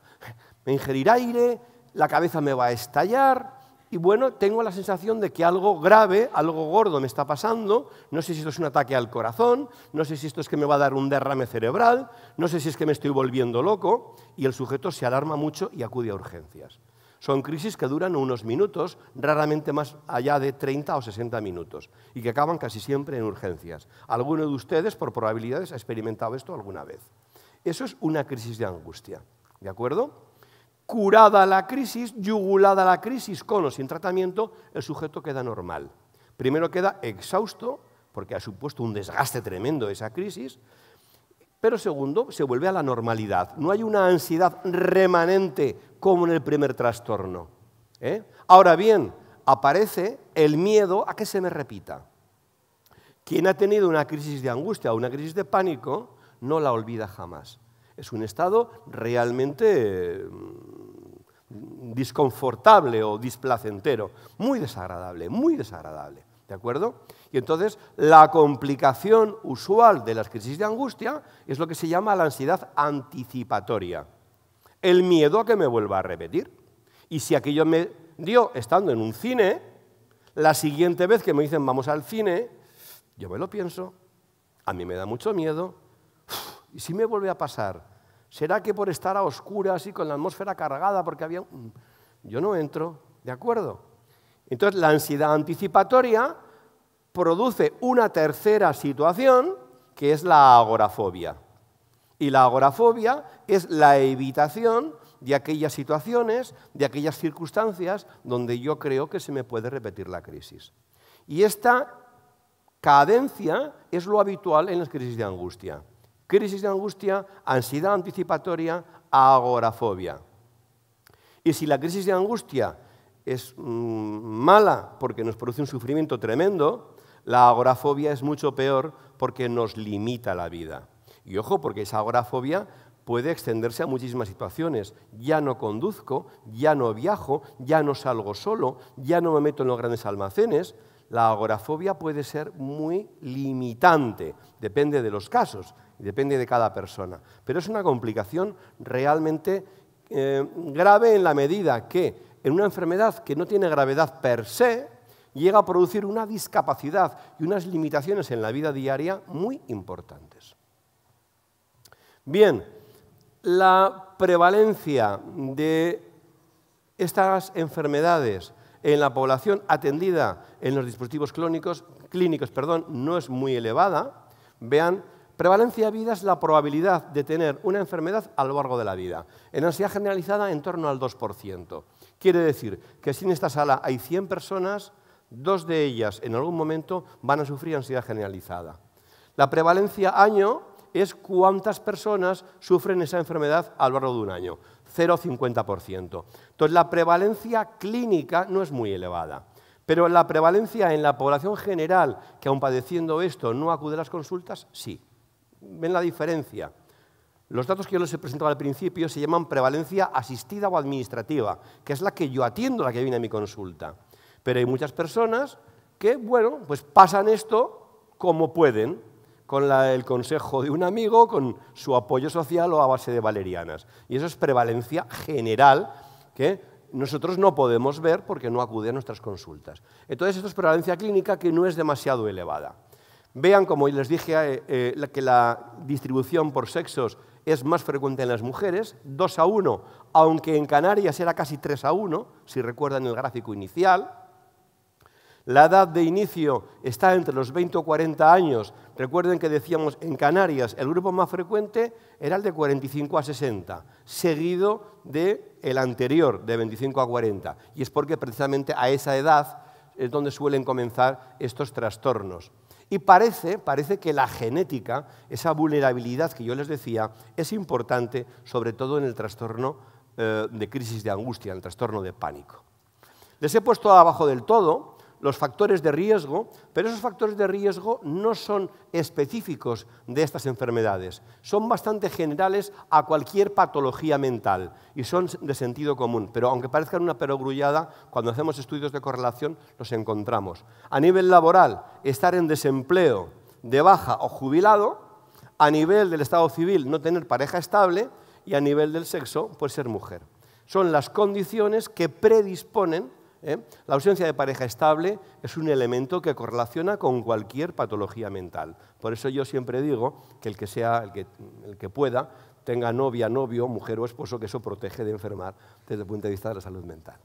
ingerir aire, la cabeza me va a estallar, y bueno, tengo la sensación de que algo grave, algo gordo me está pasando. No sé si esto es un ataque al corazón, no sé si esto es que me va a dar un derrame cerebral, no sé si es que me estoy volviendo loco. Y el sujeto se alarma mucho y acude a urgencias. Son crisis que duran unos minutos, raramente más allá de 30 o 60 minutos, y que acaban casi siempre en urgencias. Alguno de ustedes, por probabilidades, ha experimentado esto alguna vez. Eso es una crisis de angustia. ¿De acuerdo? curada la crisis, yugulada la crisis, con o sin tratamiento, el sujeto queda normal. Primero queda exhausto, porque ha supuesto un desgaste tremendo esa crisis, pero segundo, se vuelve a la normalidad. No hay una ansiedad remanente como en el primer trastorno. ¿eh? Ahora bien, aparece el miedo a que se me repita. Quien ha tenido una crisis de angustia o una crisis de pánico no la olvida jamás es un estado realmente mm, disconfortable o displacentero, muy desagradable, muy desagradable. ¿De acuerdo? Y entonces la complicación usual de las crisis de angustia es lo que se llama la ansiedad anticipatoria. El miedo a que me vuelva a repetir. Y si aquello me dio estando en un cine, la siguiente vez que me dicen vamos al cine, yo me lo pienso, a mí me da mucho miedo, ¿Y si me vuelve a pasar? ¿Será que por estar a oscuras y con la atmósfera cargada, porque había... Yo no entro, ¿de acuerdo? Entonces, la ansiedad anticipatoria produce una tercera situación, que es la agorafobia. Y la agorafobia es la evitación de aquellas situaciones, de aquellas circunstancias donde yo creo que se me puede repetir la crisis. Y esta cadencia es lo habitual en las crisis de angustia crisis de angustia, ansiedad anticipatoria, agorafobia. Y si la crisis de angustia es mm, mala porque nos produce un sufrimiento tremendo, la agorafobia es mucho peor porque nos limita la vida. Y ojo, porque esa agorafobia puede extenderse a muchísimas situaciones. Ya no conduzco, ya no viajo, ya no salgo solo, ya no me meto en los grandes almacenes, la agorafobia puede ser muy limitante, depende de los casos, depende de cada persona. Pero es una complicación realmente eh, grave en la medida que en una enfermedad que no tiene gravedad per se, llega a producir una discapacidad y unas limitaciones en la vida diaria muy importantes. Bien, la prevalencia de estas enfermedades en la población atendida en los dispositivos clínicos, clínicos perdón, no es muy elevada. Vean, prevalencia de vida es la probabilidad de tener una enfermedad a lo largo de la vida. En ansiedad generalizada, en torno al 2%. Quiere decir que si en esta sala hay 100 personas, dos de ellas en algún momento van a sufrir ansiedad generalizada. La prevalencia año es cuántas personas sufren esa enfermedad a lo largo de un año. 0,50%. Entonces, la prevalencia clínica no es muy elevada, pero la prevalencia en la población general, que aun padeciendo esto no acude a las consultas, sí. ¿Ven la diferencia? Los datos que yo les he presentado al principio se llaman prevalencia asistida o administrativa, que es la que yo atiendo, la que viene a mi consulta. Pero hay muchas personas que, bueno, pues pasan esto como pueden, con el consejo de un amigo, con su apoyo social o a base de valerianas. Y eso es prevalencia general que nosotros no podemos ver porque no acude a nuestras consultas. Entonces, esto es prevalencia clínica que no es demasiado elevada. Vean, como les dije, eh, eh, que la distribución por sexos es más frecuente en las mujeres, 2 a 1, aunque en Canarias era casi 3 a 1, si recuerdan el gráfico inicial. La edad de inicio está entre los 20 o 40 años. Recuerden que decíamos en Canarias el grupo más frecuente era el de 45 a 60, seguido de el anterior de 25 a 40. Y es porque precisamente a esa edad es donde suelen comenzar estos trastornos. Y parece, parece que la genética, esa vulnerabilidad que yo les decía, es importante, sobre todo en el trastorno eh, de crisis de angustia, en el trastorno de pánico. Les he puesto abajo del todo los factores de riesgo, pero esos factores de riesgo no son específicos de estas enfermedades, son bastante generales a cualquier patología mental y son de sentido común, pero aunque parezcan una perogrullada, cuando hacemos estudios de correlación los encontramos. A nivel laboral, estar en desempleo, de baja o jubilado, a nivel del estado civil no tener pareja estable y a nivel del sexo pues ser mujer. Son las condiciones que predisponen ¿eh? La ausencia de pareja estable es un elemento que correlaciona con cualquier patología mental. Por eso yo siempre digo que el que sea, el que, pueda, tenga novia, novio, mujer o esposo, que eso protege de enfermar desde el punto de vista de la salud mental.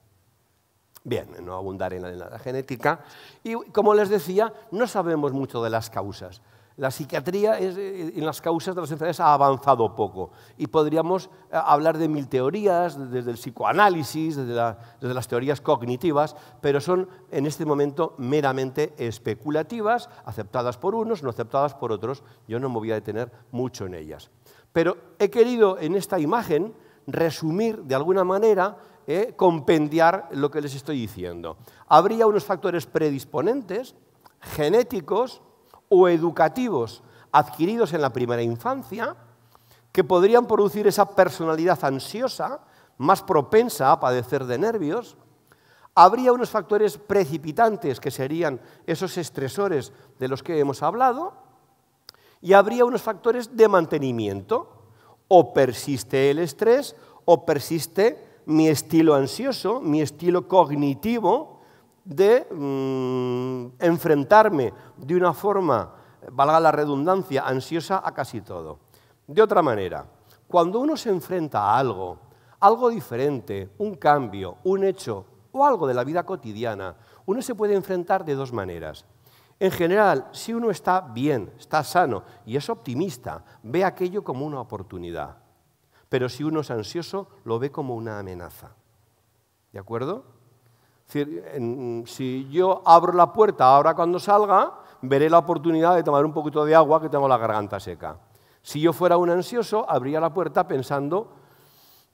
Bien, no abundaré en la genética. Y como les decía, no sabemos mucho de las causas. La psiquiatría eh, en las causas de las enfermedades ha avanzado poco y podríamos eh, hablar de mil teorías, desde el psicoanálisis, desde, las teorías cognitivas, pero son en este momento meramente especulativas, aceptadas por unos, no aceptadas por otros. Yo no me voy a detener mucho en ellas. Pero he querido en esta imagen resumir de alguna manera, eh, compendiar lo que les estoy diciendo. Habría unos factores predisponentes, genéticos, o educativos adquiridos en la primera infancia que podrían producir esa personalidad ansiosa, más propensa a padecer de nervios, habría unos factores precipitantes que serían esos estresores de los que hemos hablado, y habría unos factores de mantenimiento. O persiste el estrés o persiste mi estilo ansioso, mi estilo cognitivo, de mm, enfrentarme de una forma, valga la redundancia, ansiosa a casi todo. De otra manera, cuando uno se enfrenta a algo, algo diferente, un cambio, un hecho o algo de la vida cotidiana, uno se puede enfrentar de dos maneras. En general, si uno está bien, está sano y es optimista, ve aquello como una oportunidad. Pero si uno es ansioso, lo ve como una amenaza. ¿De acuerdo? Es decir, si yo abro la puerta ahora cuando salga, veré la oportunidad de tomar un poquito de agua que tengo la garganta seca. Si yo fuera un ansioso, abría la puerta pensando,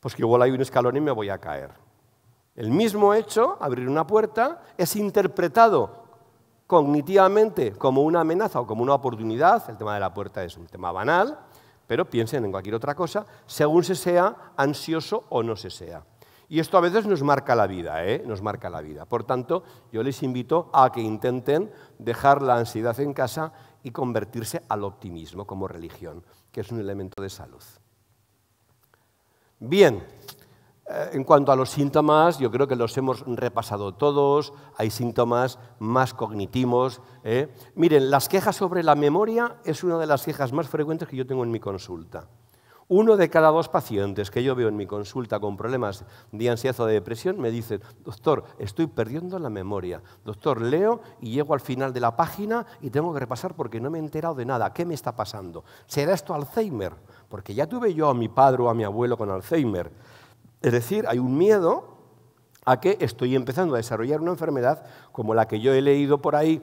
pues que igual hay un escalón y me voy a caer. El mismo hecho, abrir una puerta, es interpretado cognitivamente como una amenaza o como una oportunidad, el tema de la puerta es un tema banal, pero piensen en cualquier otra cosa, según se sea ansioso o no se sea. Y esto a veces nos marca la vida, ¿eh? Nos marca la vida. Por tanto, yo les invito a que intenten dejar la ansiedad en casa y convertirse al optimismo como religión, que es un elemento de salud. Bien, eh, en cuanto a los síntomas, yo creo que los hemos repasado todos, hay síntomas más cognitivos. ¿eh? Miren, las quejas sobre la memoria es una de las quejas más frecuentes que yo tengo en mi consulta. Uno de cada dos pacientes que yo veo en mi consulta con problemas de ansiedad o de depresión me dice, doctor, estoy perdiendo la memoria. Doctor, leo y llego al final de la página y tengo que repasar porque no me he enterado de nada. ¿Qué me está pasando? ¿Será esto Alzheimer? Porque ya tuve yo a mi padre o a mi abuelo con Alzheimer. Es decir, hay un miedo a que estoy empezando a desarrollar una enfermedad como la que yo he leído por ahí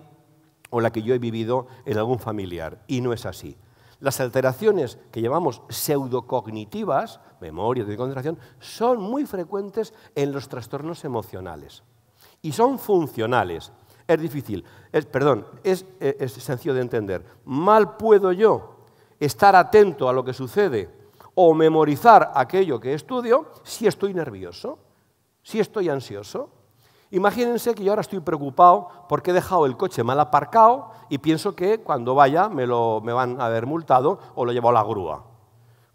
o la que yo he vivido en algún familiar. Y no es así. Las alteraciones que llamamos pseudocognitivas, memoria de concentración, son muy frecuentes en los trastornos emocionales y son funcionales. Es difícil, es, perdón, eh, es sencillo de entender. Mal puedo yo estar atento a lo que sucede o memorizar aquello que estudio si estoy nervioso, si estoy ansioso. Imagínense que yo ahora estoy preocupado porque he dejado el coche mal aparcado y pienso que cuando vaya me, lo, me van a haber multado o lo llevo a la grúa.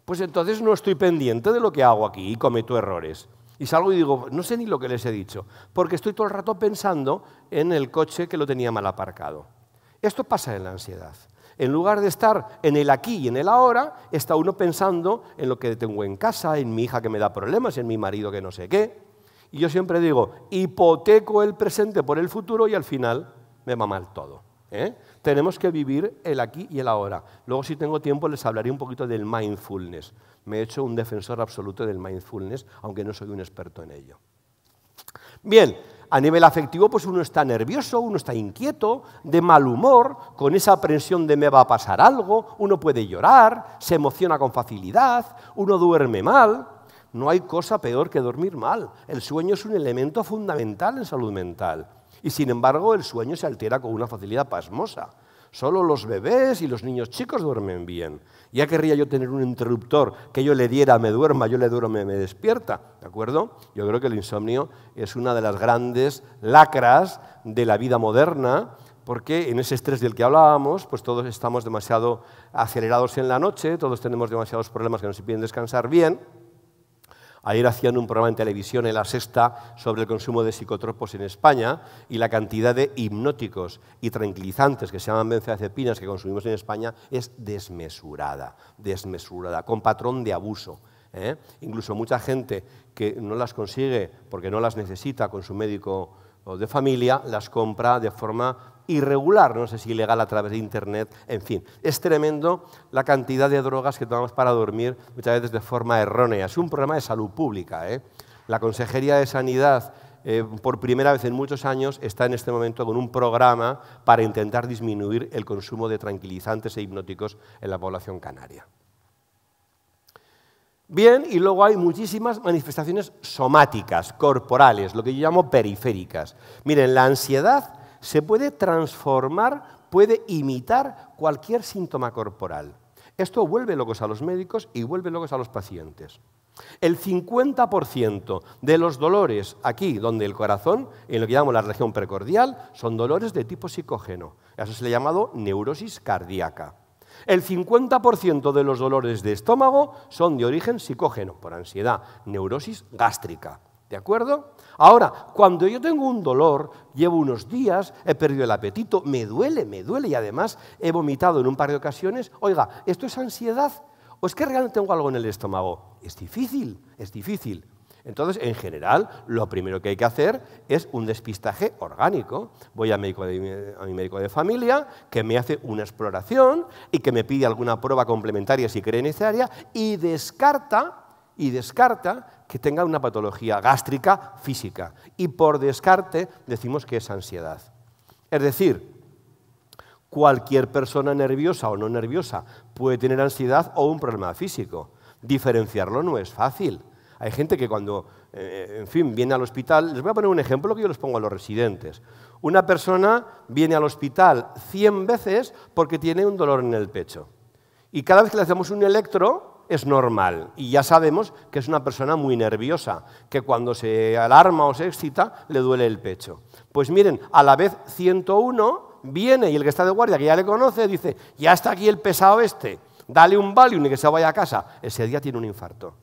Pues entonces no estoy pendiente de lo que hago aquí y cometo errores. Y salgo y digo, no sé ni lo que les he dicho, porque estoy todo el rato pensando en el coche que lo tenía mal aparcado. Esto pasa en la ansiedad. En lugar de estar en el aquí y en el ahora, está uno pensando en lo que tengo en casa, en mi hija que me da problemas, en mi marido que no sé qué. Y yo siempre digo, hipoteco el presente por el futuro y al final me va mal todo. ¿eh? Tenemos que vivir el aquí y el ahora. Luego, si tengo tiempo, les hablaré un poquito del mindfulness. Me he hecho un defensor absoluto del mindfulness, aunque no soy un experto en ello. Bien, a nivel afectivo, pues uno está nervioso, uno está inquieto, de mal humor, con esa aprensión de me va a pasar algo, uno puede llorar, se emociona con facilidad, uno duerme mal. No hay cosa peor que dormir mal. El sueño es un elemento fundamental en salud mental. Y sin embargo, el sueño se altera con una facilidad pasmosa. Solo los bebés y los niños chicos duermen bien. Ya querría yo tener un interruptor que yo le diera, me duerma, yo le duerme, me despierta. ¿De acuerdo? Yo creo que el insomnio es una de las grandes lacras de la vida moderna, porque en ese estrés del que hablábamos, pues todos estamos demasiado acelerados en la noche, todos tenemos demasiados problemas que nos impiden descansar bien. Ayer hacían un programa en televisión en la sexta sobre el consumo de psicotropos en España y la cantidad de hipnóticos y tranquilizantes que se llaman benzodiazepinas que consumimos en España es desmesurada, desmesurada, con patrón de abuso. ¿eh? Incluso mucha gente que no las consigue porque no las necesita con su médico o de familia, las compra de forma irregular, no sé si ilegal a través de Internet, en fin. Es tremendo la cantidad de drogas que tomamos para dormir, muchas veces de forma errónea. Es un problema de salud pública. ¿eh? La Consejería de Sanidad, eh, por primera vez en muchos años, está en este momento con un programa para intentar disminuir el consumo de tranquilizantes e hipnóticos en la población canaria. Bien, y luego hay muchísimas manifestaciones somáticas, corporales, lo que yo llamo periféricas. Miren, la ansiedad se puede transformar, puede imitar cualquier síntoma corporal. Esto vuelve locos a los médicos y vuelve locos a los pacientes. El 50% de los dolores aquí, donde el corazón, en lo que llamamos la región precordial, son dolores de tipo psicógeno. Eso se le ha llamado neurosis cardíaca. El 50% de los dolores de estómago son de origen psicógeno, por ansiedad, neurosis gástrica. ¿De acuerdo? Ahora, cuando yo tengo un dolor, llevo unos días, he perdido el apetito, me duele, me duele y además he vomitado en un par de ocasiones. Oiga, ¿esto es ansiedad? ¿O es que realmente tengo algo en el estómago? Es difícil, es difícil. Entonces, en general, lo primero que hay que hacer es un despistaje orgánico. Voy a, médico a mi médico de familia, que me hace una exploración y que me pide alguna prueba complementaria si cree necesaria y descarta, y descarta que tenga una patología gástrica física. Y por descarte decimos que es ansiedad. Es decir, cualquier persona nerviosa o no nerviosa puede tener ansiedad o un problema físico. Diferenciarlo no es fácil. Hay gente que cuando, eh, en fin, viene al hospital, les voy a poner un ejemplo que yo les pongo a los residentes. Una persona viene al hospital 100 veces porque tiene un dolor en el pecho. Y cada vez que le hacemos un electro, es normal y ya sabemos que es una persona muy nerviosa, que cuando se alarma o se excita le duele el pecho. Pues miren, a la vez 101 viene y el que está de guardia, que ya le conoce, dice, ya está aquí el pesado este, dale un valium y que se vaya a casa. Ese día tiene un infarto.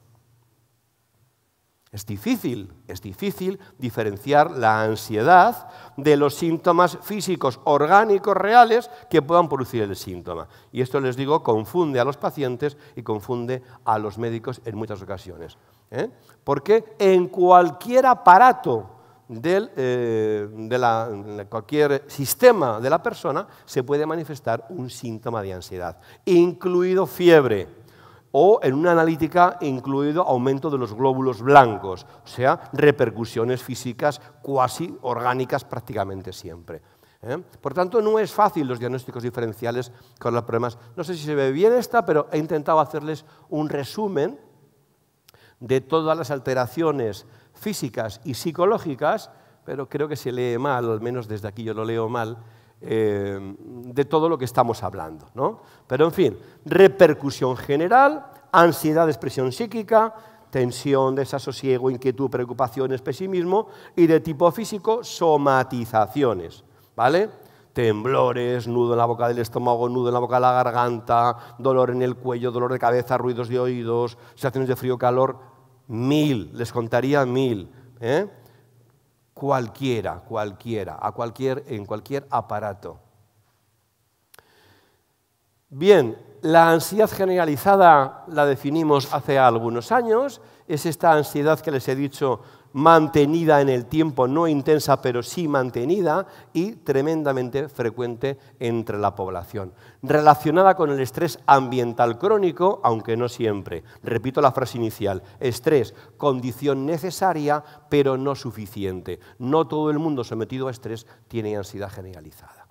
Es difícil, es difícil diferenciar la ansiedad de los síntomas físicos orgánicos reales que puedan producir el síntoma. Y esto les digo, confunde a los pacientes y confunde a los médicos en muchas ocasiones. ¿eh? Porque en cualquier aparato del, eh, de cualquier sistema de la persona se puede manifestar un síntoma de ansiedad, incluido fiebre o en una analítica incluido aumento de los glóbulos blancos, o sea, repercusiones físicas cuasi orgánicas prácticamente siempre. ¿eh? Por tanto, no es fácil los diagnósticos diferenciales con los problemas. No sé si se ve bien esta, pero he intentado hacerles un resumen de todas las alteraciones físicas y psicológicas, pero creo que se lee mal, al menos desde aquí yo lo leo mal, eh, de todo lo que estamos hablando. ¿no? Pero en fin, repercusión general, ansiedad expresión psíquica, tensión, desasosiego, inquietud, preocupaciones, pesimismo y de tipo físico, somatizaciones. ¿Vale? Temblores, nudo en la boca del estómago, nudo en la boca de la garganta, dolor en el cuello, dolor de cabeza, ruidos de oídos, sensaciones de frío, calor, mil, les contaría mil. ¿eh? cualquiera, cualquiera, a cualquier, en cualquier aparato. Bien, la ansiedad generalizada la definimos hace algunos años, es esta ansiedad que les he dicho mantenida en el tiempo, no intensa, pero sí mantenida y tremendamente frecuente entre la población. Relacionada con el estrés ambiental crónico, aunque no siempre. Repito la frase inicial, estrés, condición necesaria, pero no suficiente. No todo el mundo sometido a estrés tiene ansiedad generalizada.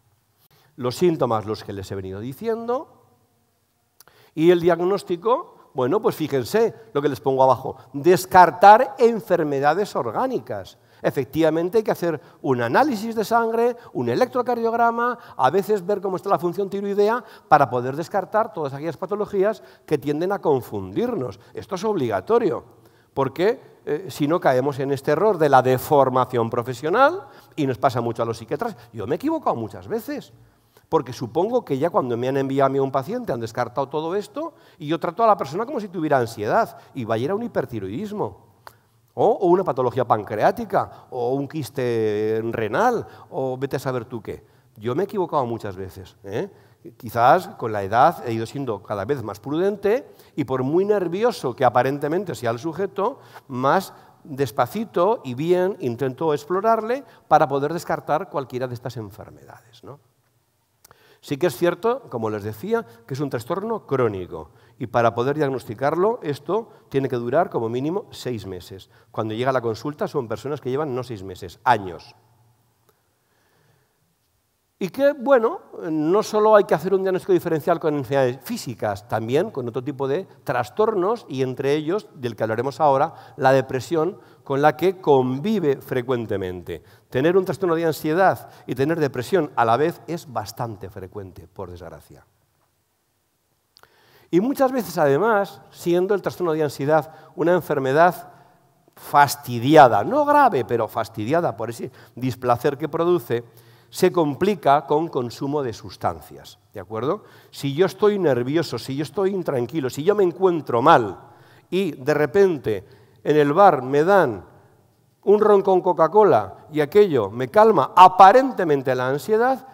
Los síntomas, los que les he venido diciendo, y el diagnóstico, bueno, pues fíjense lo que les pongo abajo. Descartar enfermedades orgánicas. Efectivamente hay que hacer un análisis de sangre, un electrocardiograma, a veces ver cómo está la función tiroidea para poder descartar todas aquellas patologías que tienden a confundirnos. Esto es obligatorio, porque eh, si no caemos en este error de la deformación profesional, y nos pasa mucho a los psiquiatras, yo me he equivocado muchas veces. Porque supongo que ya cuando me han enviado a mí un paciente han descartado todo esto y yo trato a la persona como si tuviera ansiedad y vaya a un hipertiroidismo. O, una patología pancreática, o un quiste renal, o vete a saber tú qué. Yo me he equivocado muchas veces. ¿eh? Quizás con la edad he ido siendo cada vez más prudente y por muy nervioso que aparentemente sea el sujeto, más despacito y bien intento explorarle para poder descartar cualquiera de estas enfermedades. ¿no? Sí que es cierto, como les decía, que es un trastorno crónico y para poder diagnosticarlo esto tiene que durar como mínimo seis meses. Cuando llega a la consulta son personas que llevan no seis meses, años. Y que, bueno, no solo hay que hacer un diagnóstico diferencial con enfermedades físicas, también con otro tipo de trastornos y entre ellos, del que hablaremos ahora, la depresión con la que convive frecuentemente. Tener un trastorno de ansiedad y tener depresión a la vez es bastante frecuente, por desgracia. Y muchas veces, además, siendo el trastorno de ansiedad una enfermedad fastidiada, no grave, pero fastidiada por ese displacer que produce, se complica con consumo de sustancias. ¿De acuerdo? Si yo estoy nervioso, si yo estoy intranquilo, si yo me encuentro mal y de repente en el bar me dan un ron con Coca-Cola y aquello me calma aparentemente la ansiedad,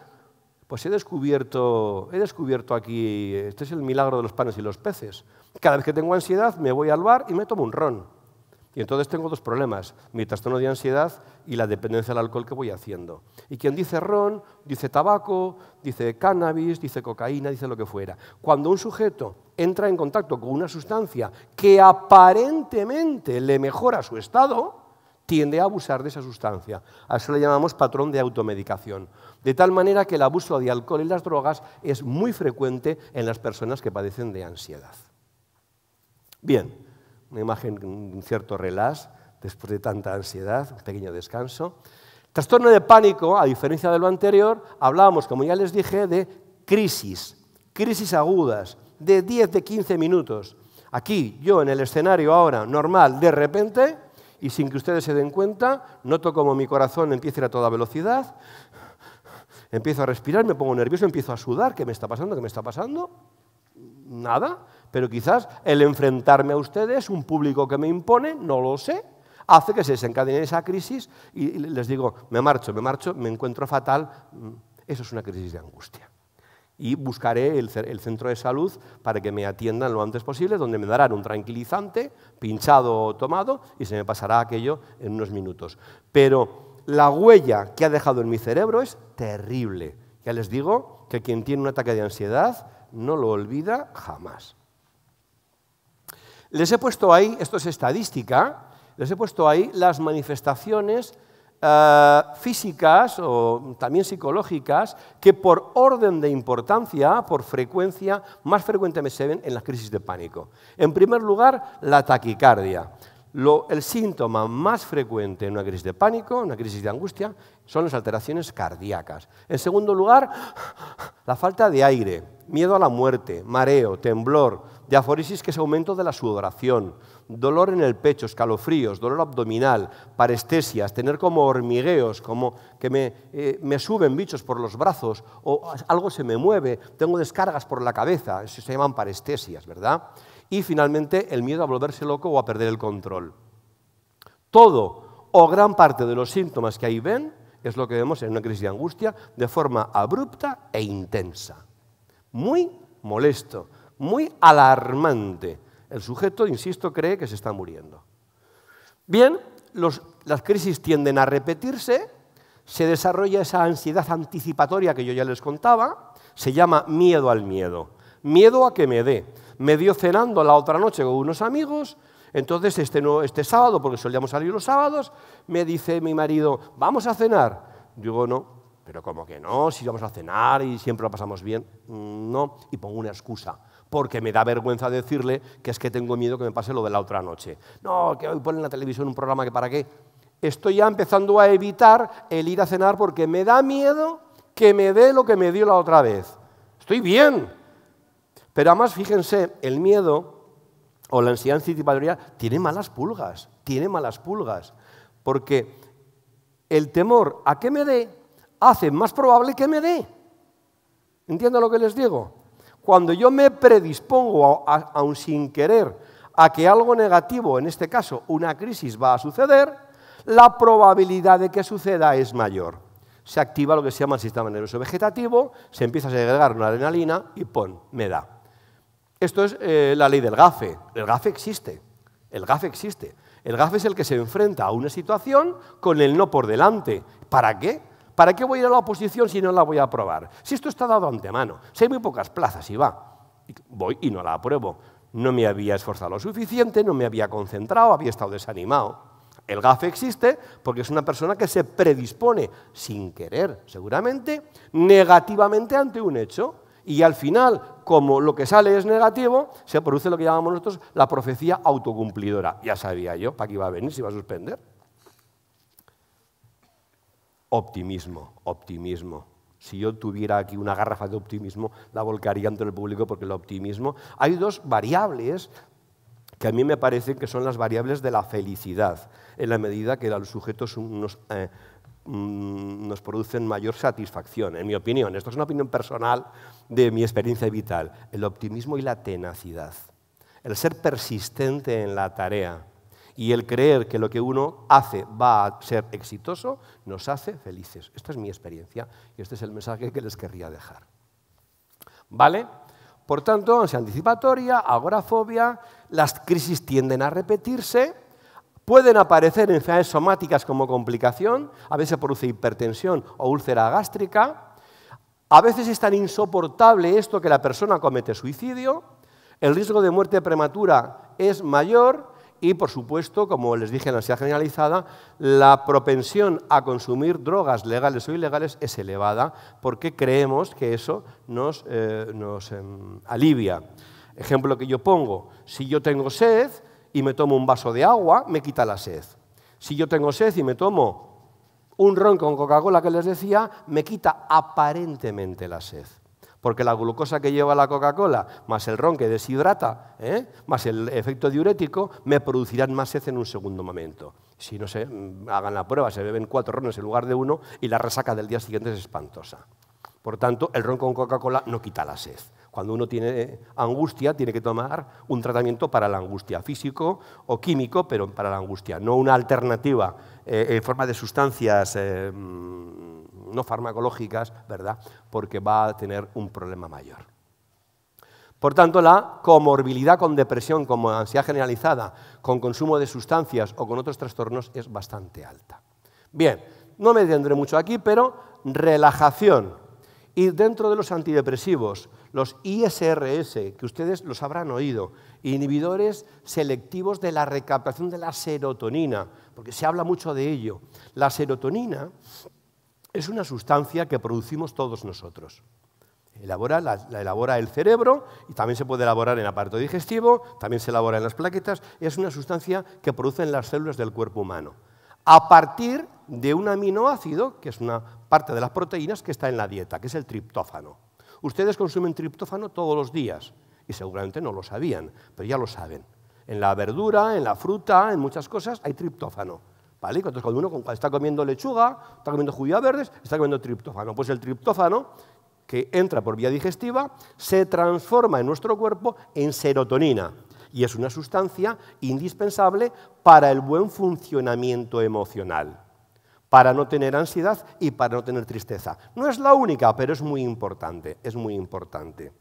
pues he descubierto, he descubierto aquí, este es el milagro de los panes y los peces. Cada vez que tengo ansiedad me voy al bar y me tomo un ron. Y entonces tengo dos problemas, mi trastorno de ansiedad y la dependencia al alcohol que voy haciendo. Y quien dice ron, dice tabaco, dice cannabis, dice cocaína, dice lo que fuera. Cuando un sujeto entra en contacto con una sustancia que aparentemente le mejora su estado, tiende a abusar de esa sustancia. A eso le llamamos patrón de automedicación. De tal manera que el abuso de alcohol y las drogas es muy frecuente en las personas que padecen de ansiedad. Bien, una imagen un cierto relax después de tanta ansiedad, un pequeño descanso. Trastorno de pánico, a diferencia de lo anterior, hablábamos, como ya les dije, de crisis, crisis agudas, de 10, de 15 minutos. Aquí, yo en el escenario ahora, normal, de repente, y sin que ustedes se den cuenta, noto como mi corazón empieza a ir a toda velocidad, empiezo a respirar, me pongo nervioso, empiezo a sudar, ¿qué me está pasando? ¿Qué me está pasando? Nada. Pero quizás el enfrentarme a ustedes, un público que me impone, no lo sé, hace que se desencadene esa crisis y les digo, me marcho, me marcho, me encuentro fatal. Mm, eso es una crisis de angustia. Y buscaré el, el centro de salud para que me atiendan lo antes posible, donde me darán un tranquilizante, pinchado o tomado, y se me pasará aquello en unos minutos. Pero la huella que ha dejado en mi cerebro es terrible. Ya les digo que quien tiene un ataque de ansiedad no lo olvida jamás. Les he puesto ahí, esto es estadística, les he puesto ahí las manifestaciones eh, físicas o también psicológicas que por orden de importancia, por frecuencia, más frecuentemente se ven en las crisis de pánico. En primer lugar, la taquicardia el síntoma más frecuente en una crisis de pánico, una crisis de angustia, son las alteraciones cardíacas. En segundo lugar, la falta de aire, miedo a la muerte, mareo, temblor, diaforesis que es aumento de la sudoración, dolor en el pecho, escalofríos, dolor abdominal, parestesias, tener como hormigueos, como que me, eh, me suben bichos por los brazos o algo se me mueve, tengo descargas por la cabeza, eso se llaman parestesias, ¿verdad? y finalmente el miedo a volverse loco o a perder el control. Todo o gran parte de los síntomas que ahí ven es lo que vemos en una crisis de angustia de forma abrupta e intensa. Muy molesto, muy alarmante. El sujeto, insisto, cree que se está muriendo. Bien, las crisis tienden a repetirse, se desarrolla esa ansiedad anticipatoria que yo ya les contaba, se llama miedo al miedo, miedo a que me dé me dio cenando la otra noche con unos amigos. Entonces, este, este, sábado, porque solíamos salir los sábados, me dice mi marido, ¿vamos a cenar? Yo Digo, no, pero como que no, si vamos a cenar y siempre lo pasamos bien, mm, no, y pongo una excusa, porque me da vergüenza decirle que es que tengo miedo que me pase lo de la otra noche. No, que hoy ponen en la televisión un programa que para qué. Estoy ya empezando a evitar el ir a cenar porque me da miedo que me dé lo que me dio la otra vez. Estoy bien, pero además, fíjense, el miedo o la ansiedad anticipatoria tiene malas pulgas, tiene malas pulgas, porque el temor a que me dé hace más probable que me dé. ¿Entienden lo que les digo? Cuando yo me predispongo, un sin querer, a que algo negativo, en este caso una crisis, va a suceder, la probabilidad de que suceda es mayor. Se activa lo que se llama el sistema nervioso vegetativo, se empieza a segregar una adrenalina y pon, me da. Esto es eh, la ley del GAFE. El GAFE existe. El GAFE existe. El GAFE es el que se enfrenta a una situación con el no por delante. ¿Para qué? ¿Para qué voy a ir a la oposición si no la voy a aprobar? Si esto está dado antemano, si hay muy pocas plazas y va, voy y no la apruebo. No me había esforzado lo suficiente, no me había concentrado, había estado desanimado. El gafe existe porque es una persona que se predispone, sin querer seguramente, negativamente ante un hecho y al final como lo que sale es negativo, se produce lo que llamamos nosotros la profecía autocumplidora. Ya sabía yo para qué iba a venir, si iba a suspender. Optimismo, optimismo. Si yo tuviera aquí una garrafa de optimismo, la volcaría ante el público porque el optimismo... Hay dos variables que a mí me parecen que son las variables de la felicidad, en la medida que los sujetos son unos... Eh, Mm, nos producen mayor satisfacción, en mi opinión. Esto es una opinión personal de mi experiencia vital. El optimismo y la tenacidad. El ser persistente en la tarea y el creer que lo que uno hace va a ser exitoso nos hace felices. Esta es mi experiencia y este es el mensaje que les querría dejar. ¿Vale? Por tanto, ansia anticipatoria, agorafobia, las crisis tienden a repetirse Pueden aparecer enfermedades somáticas como complicación, a veces produce hipertensión o úlcera gástrica, a veces es tan insoportable esto que la persona comete suicidio, el riesgo de muerte prematura es mayor y, por supuesto, como les dije en la ansiedad generalizada, la propensión a consumir drogas legales o ilegales es elevada porque creemos que eso nos, eh, em, alivia. Ejemplo que yo pongo, si yo tengo sed, y me tomo un vaso de agua, me quita la sed. Si yo tengo sed y me tomo un ron con Coca-Cola que les decía, me quita aparentemente la sed. Porque la glucosa que lleva la Coca-Cola, más el ron que deshidrata, ¿eh? más el efecto diurético, me producirán más sed en un segundo momento. Si no se mm, hagan la prueba, se beben cuatro rones en lugar de uno y la resaca del día siguiente es espantosa. Por tanto, el ron con Coca-Cola no quita la sed. Cuando uno tiene eh, angustia, tiene que tomar un tratamiento para la angustia, físico o químico, pero para la angustia, no una alternativa eh, en forma de sustancias eh, mm, no farmacológicas, ¿verdad? Porque va a tener un problema mayor. Por tanto, la comorbilidad con depresión, como ansiedad generalizada, con consumo de sustancias o con otros trastornos es bastante alta. Bien, no me detendré mucho aquí, pero relajación. Y dentro de los antidepresivos, los ISRS, que ustedes los habrán oído, inhibidores selectivos de la recaptación de la serotonina, porque se habla mucho de ello. La serotonina es una sustancia que producimos todos nosotros. Elabora, la, elabora el cerebro y también se puede elaborar en el aparato digestivo, también se elabora en las plaquetas. Es una sustancia que producen las células del cuerpo humano a partir de un aminoácido, que es una parte de las proteínas que está en la dieta, que es el triptófano. Ustedes consumen triptófano todos los días y seguramente no lo sabían, pero ya lo saben. En la verdura, en la fruta, en muchas cosas hay triptófano. ¿Vale? Entonces, cuando uno está comiendo lechuga, está comiendo judías verdes, está comiendo triptófano. Pues el triptófano, que entra por vía digestiva, se transforma en nuestro cuerpo en serotonina y es una sustancia indispensable para el buen funcionamiento emocional para no tener ansiedad y para no tener tristeza. No es la única, pero es muy importante, es muy importante.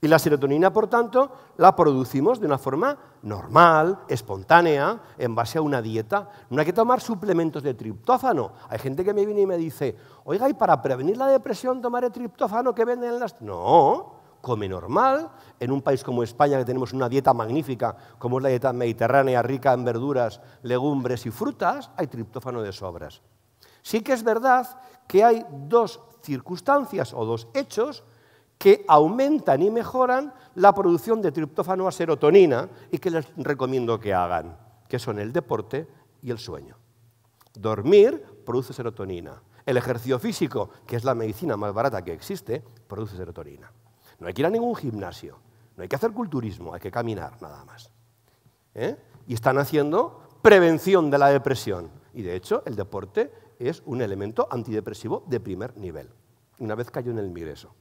Y la serotonina, por tanto, la producimos de una forma normal, espontánea, en base a una dieta. No hay que tomar suplementos de triptófano. Hay gente que me viene y me dice, oiga, ¿y para prevenir la depresión tomaré triptófano que venden en las...? No, come normal, en un país como España que tenemos una dieta magnífica, como es la dieta mediterránea, rica en verduras, legumbres y frutas, hay triptófano de sobras. Sí que es verdad que hay dos circunstancias o dos hechos que aumentan y mejoran la producción de triptófano a serotonina y que les recomiendo que hagan, que son el deporte y el sueño. Dormir produce serotonina. El ejercicio físico, que es la medicina más barata que existe, produce serotonina. No hay que ir a ningún gimnasio, no hay que hacer culturismo, hay que caminar nada más. ¿Eh? Y están haciendo prevención de la depresión. Y de hecho, el deporte es un elemento antidepresivo de primer nivel. Una vez cayó en el mireso.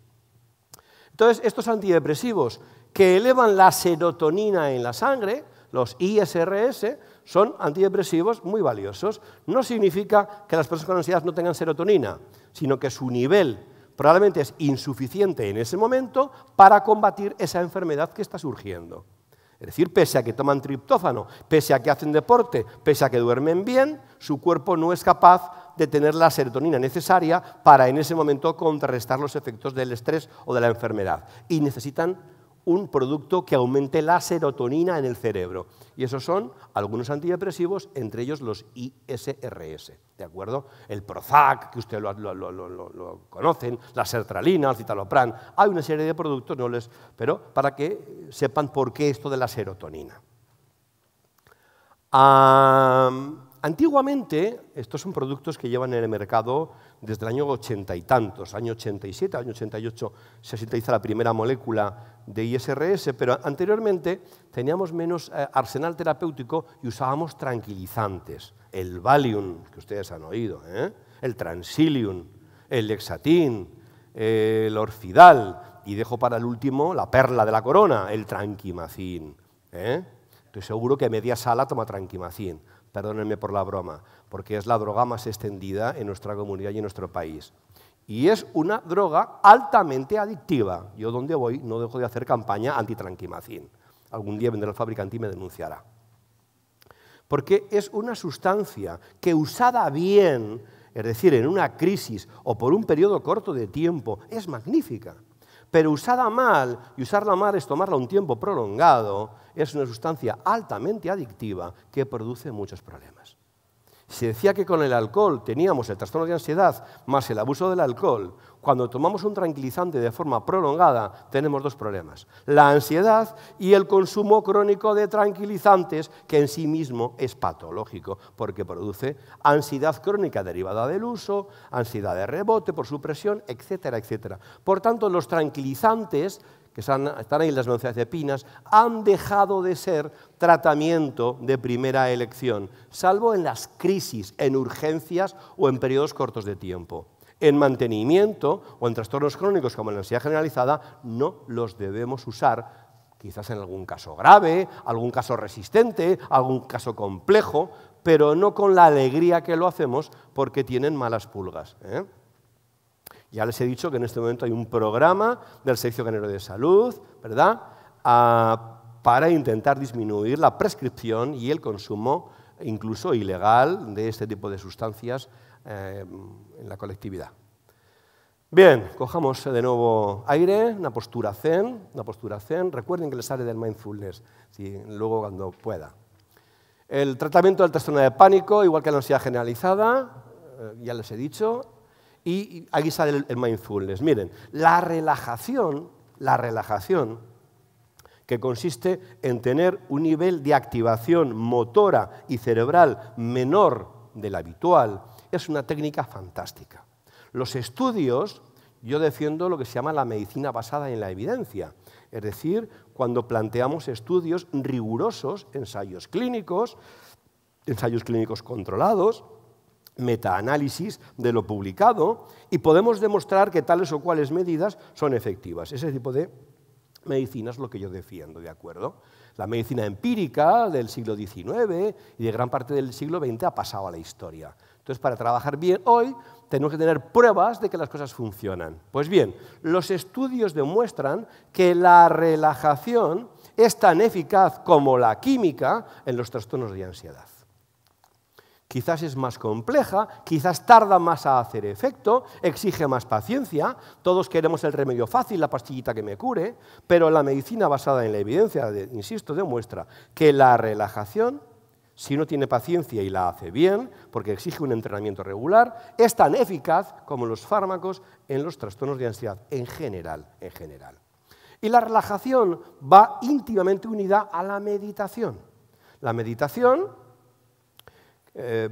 Entonces, estos antidepresivos que elevan la serotonina en la sangre, los ISRS, son antidepresivos muy valiosos. No significa que las personas con ansiedad no tengan serotonina, sino que su nivel probablemente es insuficiente en ese momento para combatir esa enfermedad que está surgiendo. Es decir, pese a que toman triptófano, pese a que hacen deporte, pese a que duermen bien, su cuerpo no es capaz de tener la serotonina necesaria para en ese momento contrarrestar los efectos del estrés o de la enfermedad. Y necesitan un producto que aumente la serotonina en el cerebro. Y esos son algunos antidepresivos, entre ellos los ISRS, ¿de acuerdo? El Prozac, que ustedes lo, conocen, la sertralina, el citalopram. Hay una serie de productos, no les, pero para que sepan por qué esto de la serotonina. Antiguamente, estos son productos que llevan en el mercado desde el año ochenta y tantos, año 87, año 88 se sintetiza la primera molécula de ISRS, pero anteriormente teníamos menos eh, arsenal terapéutico y usábamos tranquilizantes. El Valium, que ustedes han oído, ¿eh? el Transilium, el Lexatin, el Orfidal, y dejo para el último la perla de la corona, el Tranquimacin. ¿eh? Estoy seguro que media sala toma Tranquimacin perdónenme por la broma, porque es la droga más extendida en nuestra comunidad y en nuestro país. Y es una droga altamente adictiva. Yo donde voy no dejo de hacer campaña antitranquimacín. Algún día vendrá el fabricante y me denunciará. Porque es una sustancia que usada bien, es decir, en una crisis o por un periodo corto de tiempo, es magnífica. Pero usada mal, y usarla mal es tomarla un tiempo prolongado, es una sustancia altamente adictiva que produce muchos problemas. Se decía que con el alcohol teníamos el trastorno de ansiedad más el abuso del alcohol, cuando tomamos un tranquilizante de forma prolongada, tenemos dos problemas. La ansiedad y el consumo crónico de tranquilizantes, que en sí mismo es patológico, porque produce ansiedad crónica derivada del uso, ansiedad de rebote por supresión, etcétera, etcétera. Por tanto, los tranquilizantes que están ahí en las Pinas, han dejado de ser tratamiento de primera elección, salvo en las crisis, en urgencias o en periodos cortos de tiempo en mantenimiento o en trastornos crónicos como la ansiedad generalizada, no los debemos usar, quizás en algún caso grave, algún caso resistente, algún caso complejo, pero no con la alegría que lo hacemos porque tienen malas pulgas. ¿eh? Ya les he dicho que en este momento hay un programa del Servicio General de Salud, ¿verdad?, ah, para intentar disminuir la prescripción y el consumo, incluso ilegal, de este tipo de sustancias eh, en la colectividad. Bien, cojamos de nuevo aire, una postura zen, una postura zen. Recuerden que les sale del mindfulness, luego cuando pueda. El tratamiento del trastorno de pánico, igual que la ansiedad generalizada, eh, ya les he dicho, y aquí sale el, el mindfulness. Miren, la relajación, la relajación, que consiste en tener un nivel de activación motora y cerebral menor del habitual es una técnica fantástica. Los estudios, yo defiendo lo que se llama la medicina basada en la evidencia, es decir, cuando planteamos estudios rigurosos, ensayos clínicos, ensayos clínicos controlados, metaanálisis de lo publicado y podemos demostrar que tales o cuales medidas son efectivas. Ese tipo de medicina es lo que yo defiendo, ¿de acuerdo? La medicina empírica del siglo XIX y de gran parte del siglo XX ha pasado a la historia. Entonces, para trabajar bien hoy, tenemos que tener pruebas de que las cosas funcionan. Pues bien, los estudios demuestran que la relajación es tan eficaz como la química en los trastornos de ansiedad. Quizás es más compleja, quizás tarda más a hacer efecto, exige más paciencia, todos queremos el remedio fácil, la pastillita que me cure, pero la medicina basada en la evidencia, insisto, demuestra que la relajación si uno tiene paciencia y la hace bien, porque exige un entrenamiento regular, es tan eficaz como los fármacos en los trastornos de ansiedad en general, en general. Y la relajación va íntimamente unida a la meditación. La meditación eh,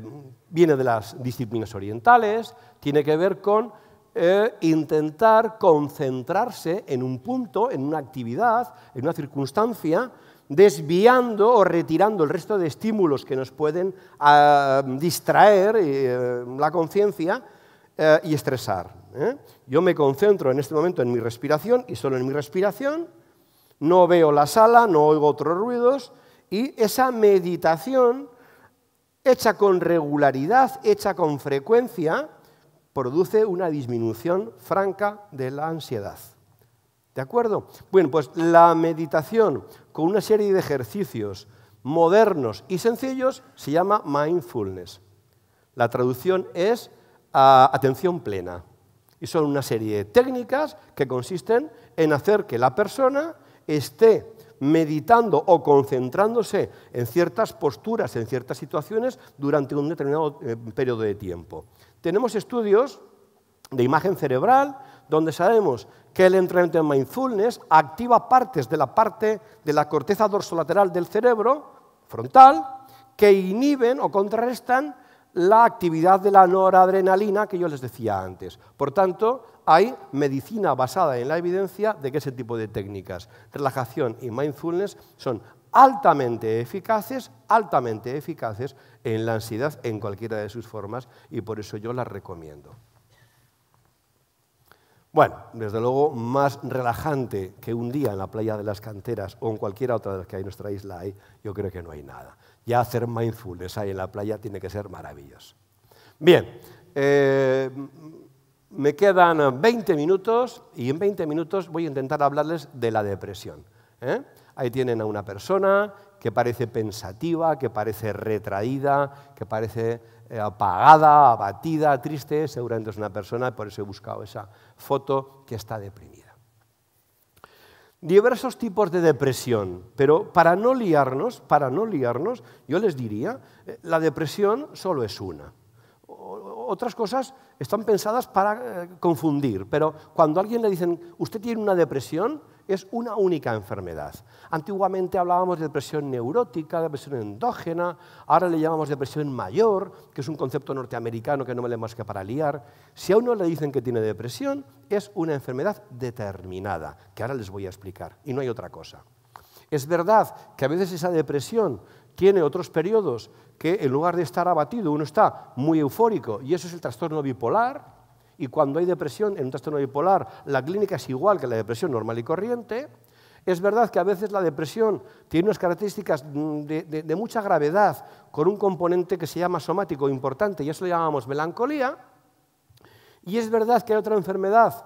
viene de las disciplinas orientales, tiene que ver con eh, intentar concentrarse en un punto, en una actividad, en una circunstancia, desviando o retirando el resto de estímulos que nos pueden ah, distraer eh, la conciencia eh, y estresar. ¿eh? Yo me concentro en este momento en mi respiración y solo en mi respiración, no veo la sala, no oigo otros ruidos y esa meditación hecha con regularidad, hecha con frecuencia, produce una disminución franca de la ansiedad. ¿De acuerdo? Bueno, pues la meditación con una serie de ejercicios modernos y sencillos se llama mindfulness. La traducción es ah, atención plena. Y son una serie de técnicas que consisten en hacer que la persona esté meditando o concentrándose en ciertas posturas, en ciertas situaciones, durante un determinado eh, periodo de tiempo. Tenemos estudios de imagen cerebral donde sabemos que el entrenamiento en mindfulness activa partes de la parte de la corteza dorsolateral del cerebro frontal que inhiben o contrarrestan la actividad de la noradrenalina que yo les decía antes. Por tanto, hay medicina basada en la evidencia de que ese tipo de técnicas, relajación y mindfulness, son altamente eficaces, altamente eficaces en la ansiedad en cualquiera de sus formas y por eso yo las recomiendo. Bueno, desde luego más relajante que un día en la playa de las canteras o en cualquier otra de las que hay en nuestra isla, yo creo que no hay nada. Ya hacer mindfulness ahí en la playa tiene que ser maravilloso. Bien, eh, me quedan 20 minutos y en 20 minutos voy a intentar hablarles de la depresión. ¿eh? Ahí tienen a una persona que parece pensativa, que parece retraída, que parece eh, apagada, abatida, triste, seguramente es una persona, por eso he buscado esa foto que está deprimida. Diversos tipos de depresión, pero para no liarnos, para no liarnos, yo les diría, eh, la depresión solo es una. Otras cosas están pensadas para eh, confundir, pero cuando a alguien le dicen, usted tiene una depresión, es una única enfermedad. Antiguamente hablábamos de depresión neurótica, de depresión endógena, ahora le llamamos depresión mayor, que es un concepto norteamericano que no vale más que para liar. Si a uno le dicen que tiene depresión, es una enfermedad determinada, que ahora les voy a explicar, y no hay otra cosa. Es verdad que a veces esa depresión tiene otros periodos que en lugar de estar abatido uno está muy eufórico y eso es el trastorno bipolar, y cuando hay depresión en un trastorno bipolar, la clínica es igual que la depresión normal y corriente. Es verdad que a veces la depresión tiene unas características mm, de, mucha gravedad con un componente que se llama somático importante y eso lo llamamos melancolía. Y es verdad que hay otra enfermedad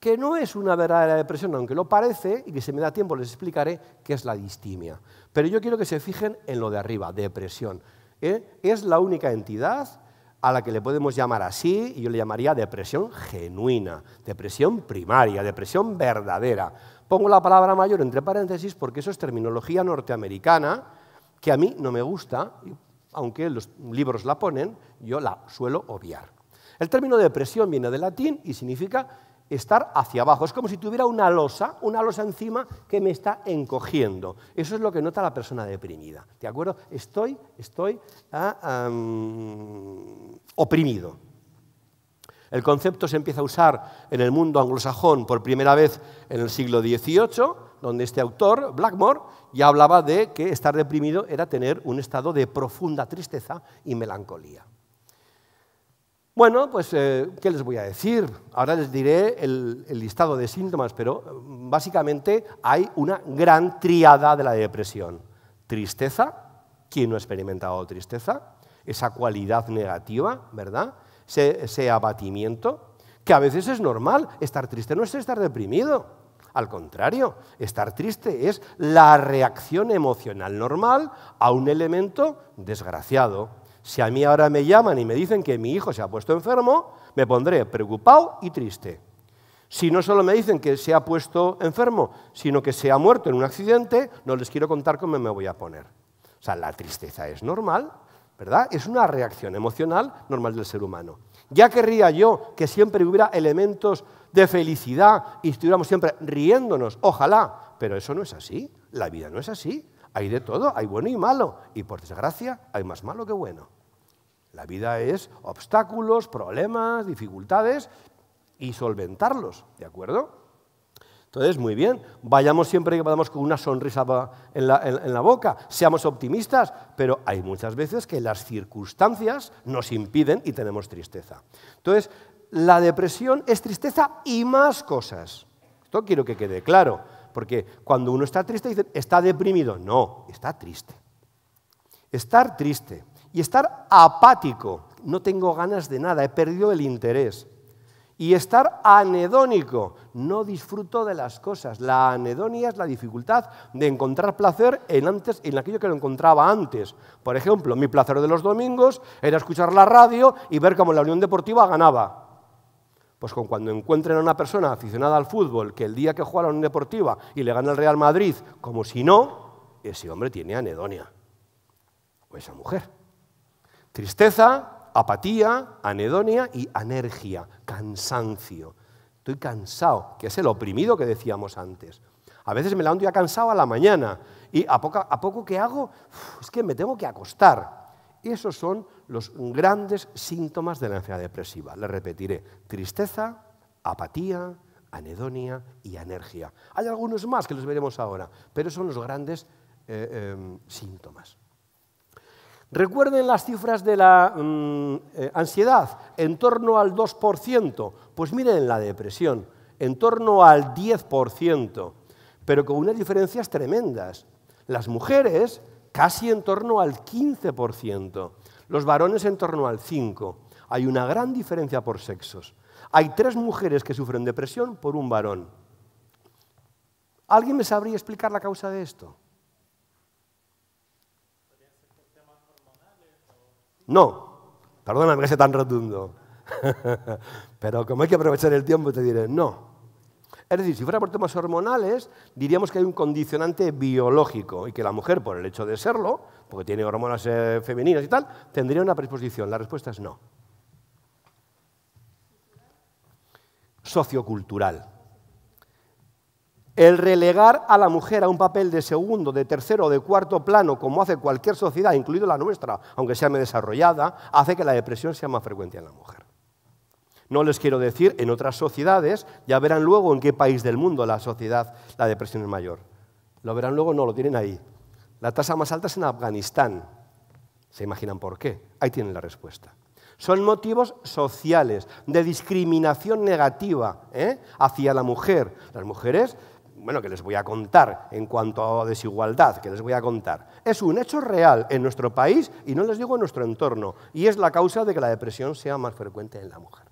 que no es una verdadera depresión, aunque lo parece, y que si me da tiempo les explicaré, que es la distimia. Pero yo quiero que se fijen en lo de arriba, depresión. ¿eh? Es la única entidad a la que le podemos llamar así, y yo le llamaría depresión genuina, depresión primaria, depresión verdadera. Pongo la palabra mayor entre paréntesis porque eso es terminología norteamericana que a mí no me gusta, aunque los libros la ponen, yo la suelo obviar. El término depresión viene del latín y significa estar hacia abajo. Es como si tuviera una losa, una losa encima que me está encogiendo. Eso es lo que nota la persona deprimida. ¿De acuerdo? Estoy, estoy ah, oprimido. El concepto se empieza a usar en el mundo anglosajón por primera vez en el siglo XVIII, donde este autor, Blackmore, ya hablaba de que estar deprimido era tener un estado de profunda tristeza y melancolía. Bueno, pues, eh, ¿qué les voy a decir? Ahora les diré el, listado de síntomas, pero mm, básicamente hay una gran triada de la depresión. Tristeza, ¿quién no ha experimentado tristeza? Esa cualidad negativa, ¿verdad? ese abatimiento, que a veces es normal. Estar triste no es estar deprimido. Al contrario, estar triste es la reacción emocional normal a un elemento desgraciado, si a mí ahora me llaman y me dicen que mi hijo se ha puesto enfermo, me pondré preocupado y triste. Si no solo me dicen que se ha puesto enfermo, sino que se ha muerto en un accidente, no les quiero contar cómo me voy a poner. O sea, la tristeza es normal, ¿verdad? Es una reacción emocional normal del ser humano. Ya querría yo que siempre hubiera elementos de felicidad y estuviéramos siempre riéndonos, ojalá, pero eso no es así, la vida no es así. Hay de todo, hay bueno y malo, y por desgracia hay más malo que bueno. La vida es obstáculos, problemas, dificultades y solventarlos, ¿de acuerdo? Entonces, muy bien, vayamos siempre que podamos con una sonrisa en la, en la, boca, seamos optimistas, pero hay muchas veces que las circunstancias nos impiden y tenemos tristeza. Entonces, la depresión es tristeza y más cosas. Esto quiero que quede claro porque cuando uno está triste dicen, está deprimido. No, está triste. Estar triste y estar apático, no tengo ganas de nada, he perdido el interés. Y estar anedónico, no disfruto de las cosas. La anedonia es la dificultad de encontrar placer en, en aquello que lo encontraba antes. Por ejemplo, mi placer de los domingos era escuchar la radio y ver cómo la Unión Deportiva ganaba. Pues con cuando encuentren a una persona aficionada al fútbol que el día que juega a la Unión Deportiva y le gana el Real Madrid, como si no, ese hombre tiene anedonia. O esa mujer. Tristeza, apatía, anedonia y anergia, cansancio. Estoy cansado, que es el oprimido que decíamos antes. A veces me levanto ya cansado a la mañana y a poco, a poco que hago, es que me tengo que acostar. Y esos son los grandes síntomas de la ansiedad depresiva. Les repetiré, tristeza, apatía, anedonia y anergia. Hay algunos más que los veremos ahora, pero son los grandes eh, em, síntomas. Recuerden las cifras de la mm, eh, ansiedad, en torno al 2%. Pues miren la depresión, en torno al 10%, pero con unas diferencias tremendas. Las mujeres casi en torno al 15%, los varones en torno al 5%. Hay una gran diferencia por sexos. Hay tres mujeres que sufren depresión por un varón. ¿Alguien me sabría explicar la causa de esto? No, perdóname que sea tan rotundo. Pero como hay que aprovechar el tiempo, te diré, no, es decir, si fuera por temas hormonales, diríamos que hay un condicionante biológico y que la mujer, por el hecho de serlo, porque tiene hormonas eh, femeninas y tal, tendría una predisposición. La respuesta es no. Sociocultural. El relegar a la mujer a un papel de segundo, de tercero o de cuarto plano, como hace cualquier sociedad, incluido la nuestra, aunque sea desarrollada, hace que la depresión sea más frecuente en la mujer. No les quiero decir, en otras sociedades, ya verán luego en qué país del mundo la sociedad, la depresión es mayor. Lo verán luego, no, lo tienen ahí. La tasa más alta es en Afganistán. ¿Se imaginan por qué? Ahí tienen la respuesta. Son motivos sociales, de discriminación negativa ¿eh? hacia la mujer. Las mujeres, bueno, que les voy a contar en cuanto a desigualdad, que les voy a contar. Es un hecho real en nuestro país y no les digo en nuestro entorno. Y es la causa de que la depresión sea más frecuente en la mujer.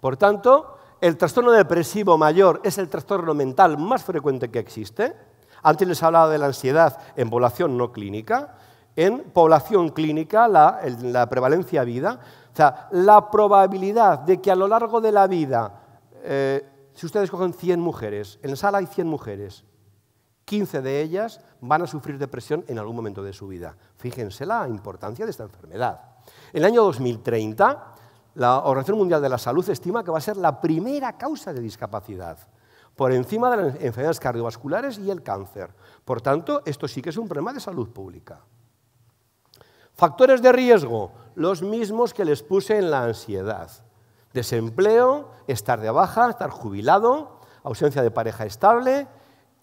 Por tanto, el trastorno depresivo mayor es el trastorno mental más frecuente que existe. Antes les hablaba de la ansiedad en población no clínica. En población clínica, la, la prevalencia vida, o sea, la probabilidad de que a lo largo de la vida, eh, si ustedes cogen 100 mujeres, en la sala hay 100 mujeres, 15 de ellas van a sufrir depresión en algún momento de su vida. Fíjense la importancia de esta enfermedad. En el año 2030, la Organización Mundial de la Salud estima que va a ser la primera causa de discapacidad, por encima de las enfermedades cardiovasculares y el cáncer. Por tanto, esto sí que es un problema de salud pública. Factores de riesgo, los mismos que les puse en la ansiedad. Desempleo, estar de baja, estar jubilado, ausencia de pareja estable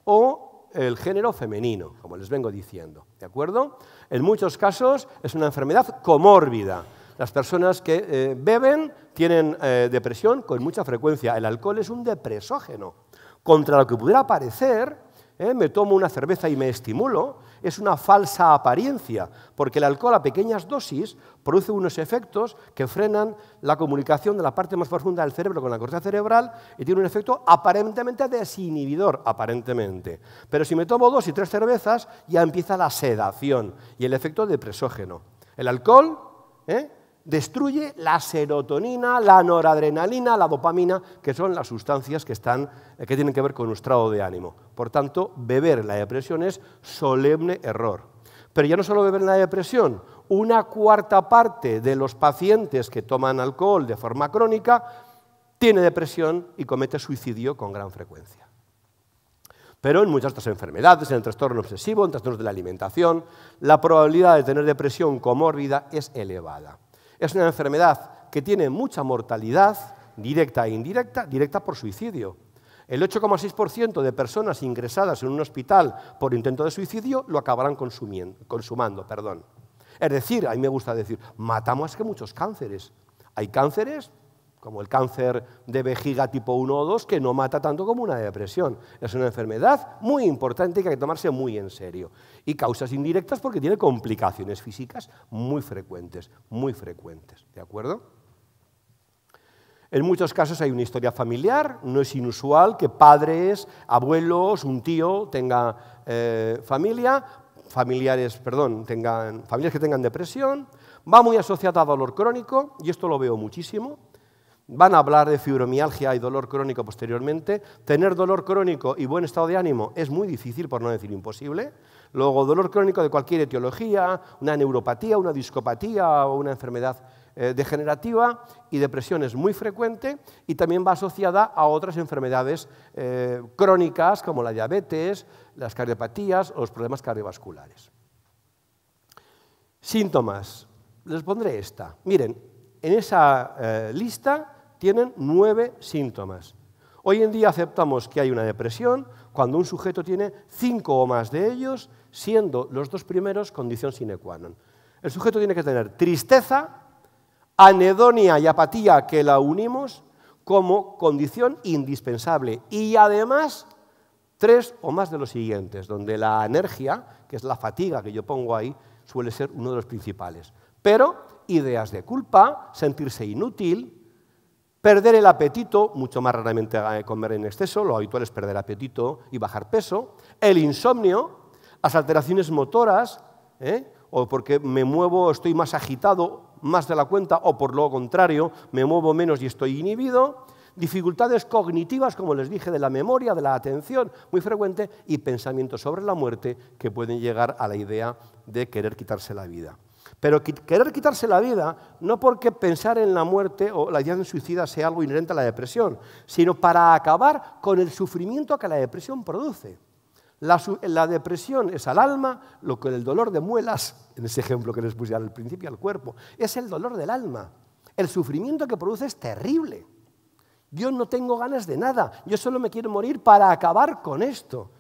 o el género femenino, como les vengo diciendo. ¿De acuerdo? En muchos casos es una enfermedad comórbida. Las personas que eh, beben tienen eh, depresión con mucha frecuencia. El alcohol es un depresógeno. Contra lo que pudiera parecer, eh, me tomo una cerveza y me estimulo, es una falsa apariencia, porque el alcohol a pequeñas dosis produce unos efectos que frenan la comunicación de la parte más profunda del cerebro con la corteza cerebral y tiene un efecto aparentemente desinhibidor, aparentemente. Pero si me tomo dos y tres cervezas, ya empieza la sedación y el efecto depresógeno. El alcohol destruye la serotonina, la noradrenalina, la dopamina, que son las sustancias que, eh, tienen que ver con un estado de ánimo. Por tanto, beber la depresión es solemne error. Pero ya no solo beber la depresión, una cuarta parte de los pacientes que toman alcohol de forma crónica tiene depresión y comete suicidio con gran frecuencia. Pero en muchas otras enfermedades, en el trastorno obsesivo, en trastornos de la alimentación, la probabilidad de tener depresión comórbida es elevada. Es una enfermedad que tiene mucha mortalidad, directa e indirecta, directa por suicidio. El 8,6% de personas ingresadas en un hospital por intento de suicidio lo acabarán consumando. Perdón. Es decir, a mí me gusta decir, matamos que muchos cánceres. Hay cánceres como el cáncer de vejiga tipo 1 o 2, que no mata tanto como una depresión. Es una enfermedad muy importante que hay que tomarse muy en serio. Y causas indirectas porque tiene complicaciones físicas muy frecuentes, muy frecuentes. ¿De acuerdo? En muchos casos hay una historia familiar, no es inusual que padres, abuelos, un tío tenga eh, familia, familiares, perdón, tengan, familias que tengan depresión. Va muy asociada a dolor crónico, y esto lo veo muchísimo. Van a hablar de fibromialgia y dolor crónico posteriormente. Tener dolor crónico y buen estado de ánimo es muy difícil, por no decir imposible. Luego, dolor crónico de cualquier etiología, una neuropatía, una discopatía o una enfermedad eh, degenerativa y depresión es muy frecuente y también va asociada a otras enfermedades eh, crónicas como la diabetes, las cardiopatías o los problemas cardiovasculares. Síntomas. Les pondré esta. Miren, en esa eh, lista tienen nueve síntomas. Hoy en día aceptamos que hay una depresión cuando un sujeto tiene cinco o más de ellos, siendo los dos primeros condición sine qua non. El sujeto tiene que tener tristeza, anedonia y apatía que la unimos como condición indispensable y además tres o más de los siguientes, donde la energía, que es la fatiga que yo pongo ahí, suele ser uno de los principales. Pero ideas de culpa, sentirse inútil, Perder el apetito, mucho más raramente eh, comer en exceso, lo habitual es perder apetito y bajar peso. El insomnio, las alteraciones motoras, ¿eh? o porque me muevo, estoy más agitado, más de la cuenta, o por lo contrario, me muevo menos y estoy inhibido. Dificultades cognitivas, como les dije, de la memoria, de la atención, muy frecuente, y pensamientos sobre la muerte que pueden llegar a la idea de querer quitarse la vida. Pero querer quitarse la vida no porque pensar en la muerte o la idea de suicida sea algo inherente a la depresión, sino para acabar con el sufrimiento que la depresión produce. La, depresión es al alma, lo que el dolor de muelas, en ese ejemplo que les puse al principio al cuerpo, es el dolor del alma. El sufrimiento que produce es terrible. Yo no tengo ganas de nada, yo solo me quiero morir para acabar con esto.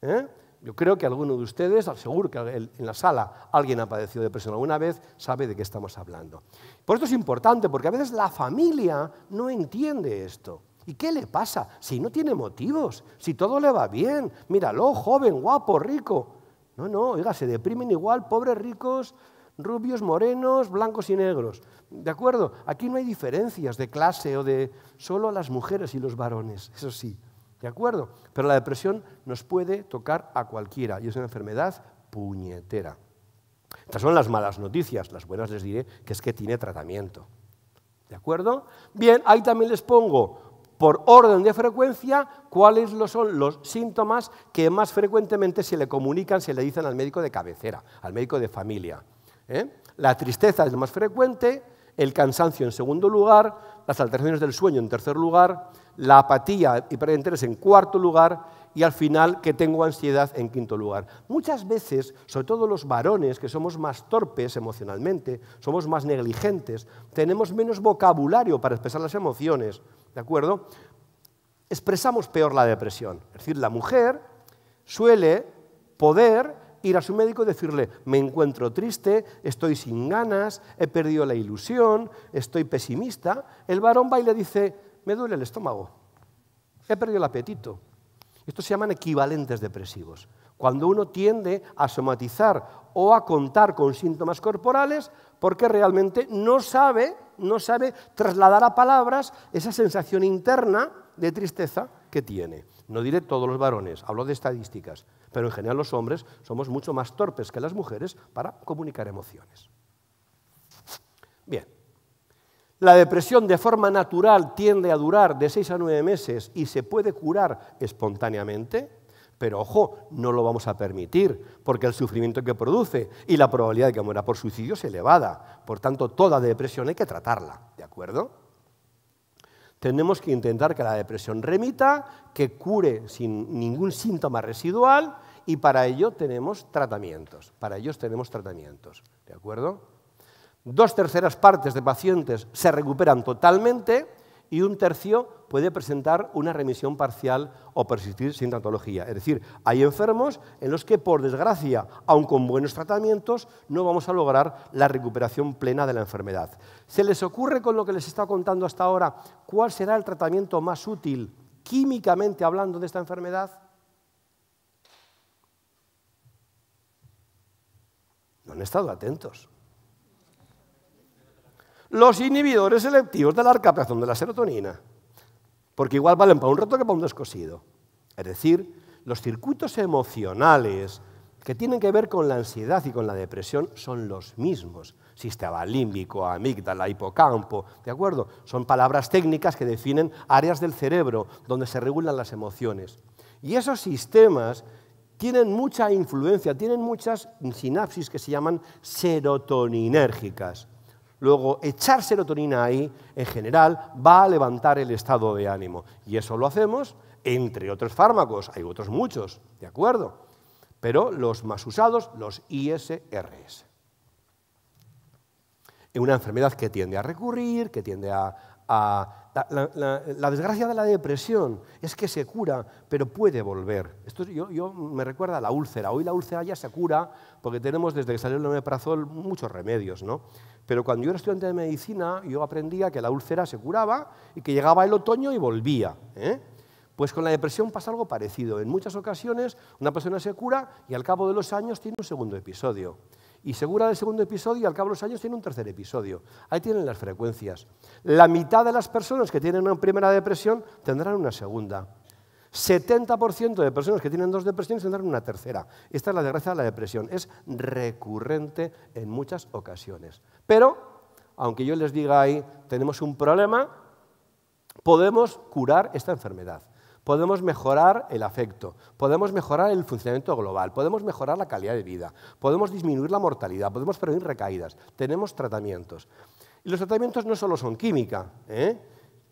¿Eh? Yo creo que alguno de ustedes, seguro que en la sala alguien ha padecido depresión alguna vez, sabe de qué estamos hablando. Por esto es importante, porque a veces la familia no entiende esto. ¿Y qué le pasa? Si no tiene motivos, si todo le va bien, míralo, joven, guapo, rico. No, no, oiga, se deprimen igual, pobres ricos, rubios, morenos, blancos y negros. ¿De acuerdo? Aquí no hay diferencias de clase o de solo las mujeres y los varones, eso sí. ¿De acuerdo? Pero la depresión nos puede tocar a cualquiera y es una enfermedad puñetera. Estas son las malas noticias, las buenas les diré que es que tiene tratamiento. ¿De acuerdo? Bien, ahí también les pongo por orden de frecuencia cuáles son los síntomas que más frecuentemente se le comunican, se le dicen al médico de cabecera, al médico de familia. ¿Eh? La tristeza es lo más frecuente, el cansancio en segundo lugar, las alteraciones del sueño en tercer lugar, la apatía y interés en cuarto lugar y al final que tengo ansiedad en quinto lugar. Muchas veces, sobre todo los varones, que somos más torpes emocionalmente, somos más negligentes, tenemos menos vocabulario para expresar las emociones, ¿de acuerdo? Expresamos peor la depresión. Es decir, la mujer suele poder ir a su médico y decirle, me encuentro triste, estoy sin ganas, he perdido la ilusión, estoy pesimista. El varón va y le dice, me duele el estómago, he perdido el apetito. Esto se llaman equivalentes depresivos. Cuando uno tiende a somatizar o a contar con síntomas corporales porque realmente no sabe, no sabe trasladar a palabras esa sensación interna de tristeza que tiene. No diré todos los varones, hablo de estadísticas, pero en general los hombres somos mucho más torpes que las mujeres para comunicar emociones. Bien, la depresión de forma natural tiende a durar de seis a nueve meses y se puede curar espontáneamente, pero ojo, no lo vamos a permitir, porque el sufrimiento que produce y la probabilidad de que muera por suicidio es elevada. Por tanto, toda depresión hay que tratarla, ¿de acuerdo? Tenemos que intentar que la depresión remita, que cure sin ningún síntoma residual y para ello tenemos tratamientos. Para ellos tenemos tratamientos, ¿de acuerdo? Dos terceras partes de pacientes se recuperan totalmente y un tercio puede presentar una remisión parcial o persistir sin tratología. Es decir, hay enfermos en los que, por desgracia, aun con buenos tratamientos, no vamos a lograr la recuperación plena de la enfermedad. ¿Se les ocurre con lo que les he estado contando hasta ahora cuál será el tratamiento más útil, químicamente hablando, de esta enfermedad? No han estado atentos los inhibidores selectivos de la recaptación de la serotonina, porque igual valen para un rato que para un descosido. Es decir, los circuitos emocionales que tienen que ver con la ansiedad y con la depresión son los mismos. Sistema límbico, amígdala, hipocampo, ¿de acuerdo? Son palabras técnicas que definen áreas del cerebro donde se regulan las emociones. Y esos sistemas tienen mucha influencia, tienen muchas sinapsis que se llaman serotoninérgicas. Luego, echar serotonina ahí, en general, va a levantar el estado de ánimo. Y eso lo hacemos entre otros fármacos. Hay otros muchos, ¿de acuerdo? Pero los más usados, los ISRS. Es Una enfermedad que tiende a recurrir, que tiende a... la, desgracia de la depresión es que se cura, pero puede volver. Esto yo, me recuerda a la úlcera. Hoy la úlcera ya se cura porque tenemos desde que salió el omeprazol muchos remedios, ¿no? Pero cuando yo era estudiante de medicina, yo aprendía que la úlcera se curaba y que llegaba el otoño y volvía. ¿eh? Pues con la depresión pasa algo parecido. En muchas ocasiones una persona se cura y al cabo de los años tiene un segundo episodio. Y se cura del segundo episodio y al cabo de los años tiene un tercer episodio. Ahí tienen las frecuencias. La mitad de las personas que tienen una primera depresión tendrán una segunda. 70% de personas que tienen dos depresiones tendrán una tercera. Esta es la desgracia de la depresión. Es recurrente en muchas ocasiones. Pero, aunque yo les diga ahí, tenemos un problema, podemos curar esta enfermedad. Podemos mejorar el afecto, podemos mejorar el funcionamiento global, podemos mejorar la calidad de vida, podemos disminuir la mortalidad, podemos prevenir recaídas, tenemos tratamientos. Y los tratamientos no solo son química, ¿eh?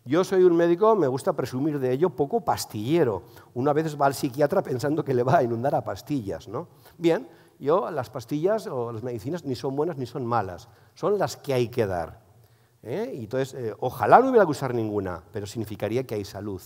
Yo soy un médico, me gusta presumir de ello, poco pastillero. Una vez va al psiquiatra pensando que le va a inundar a pastillas, ¿no? Bien, yo las pastillas o las medicinas ni son buenas ni son malas, son las que hay que dar. ¿eh? Y entonces, eh, ojalá no hubiera que usar ninguna, pero significaría que hay salud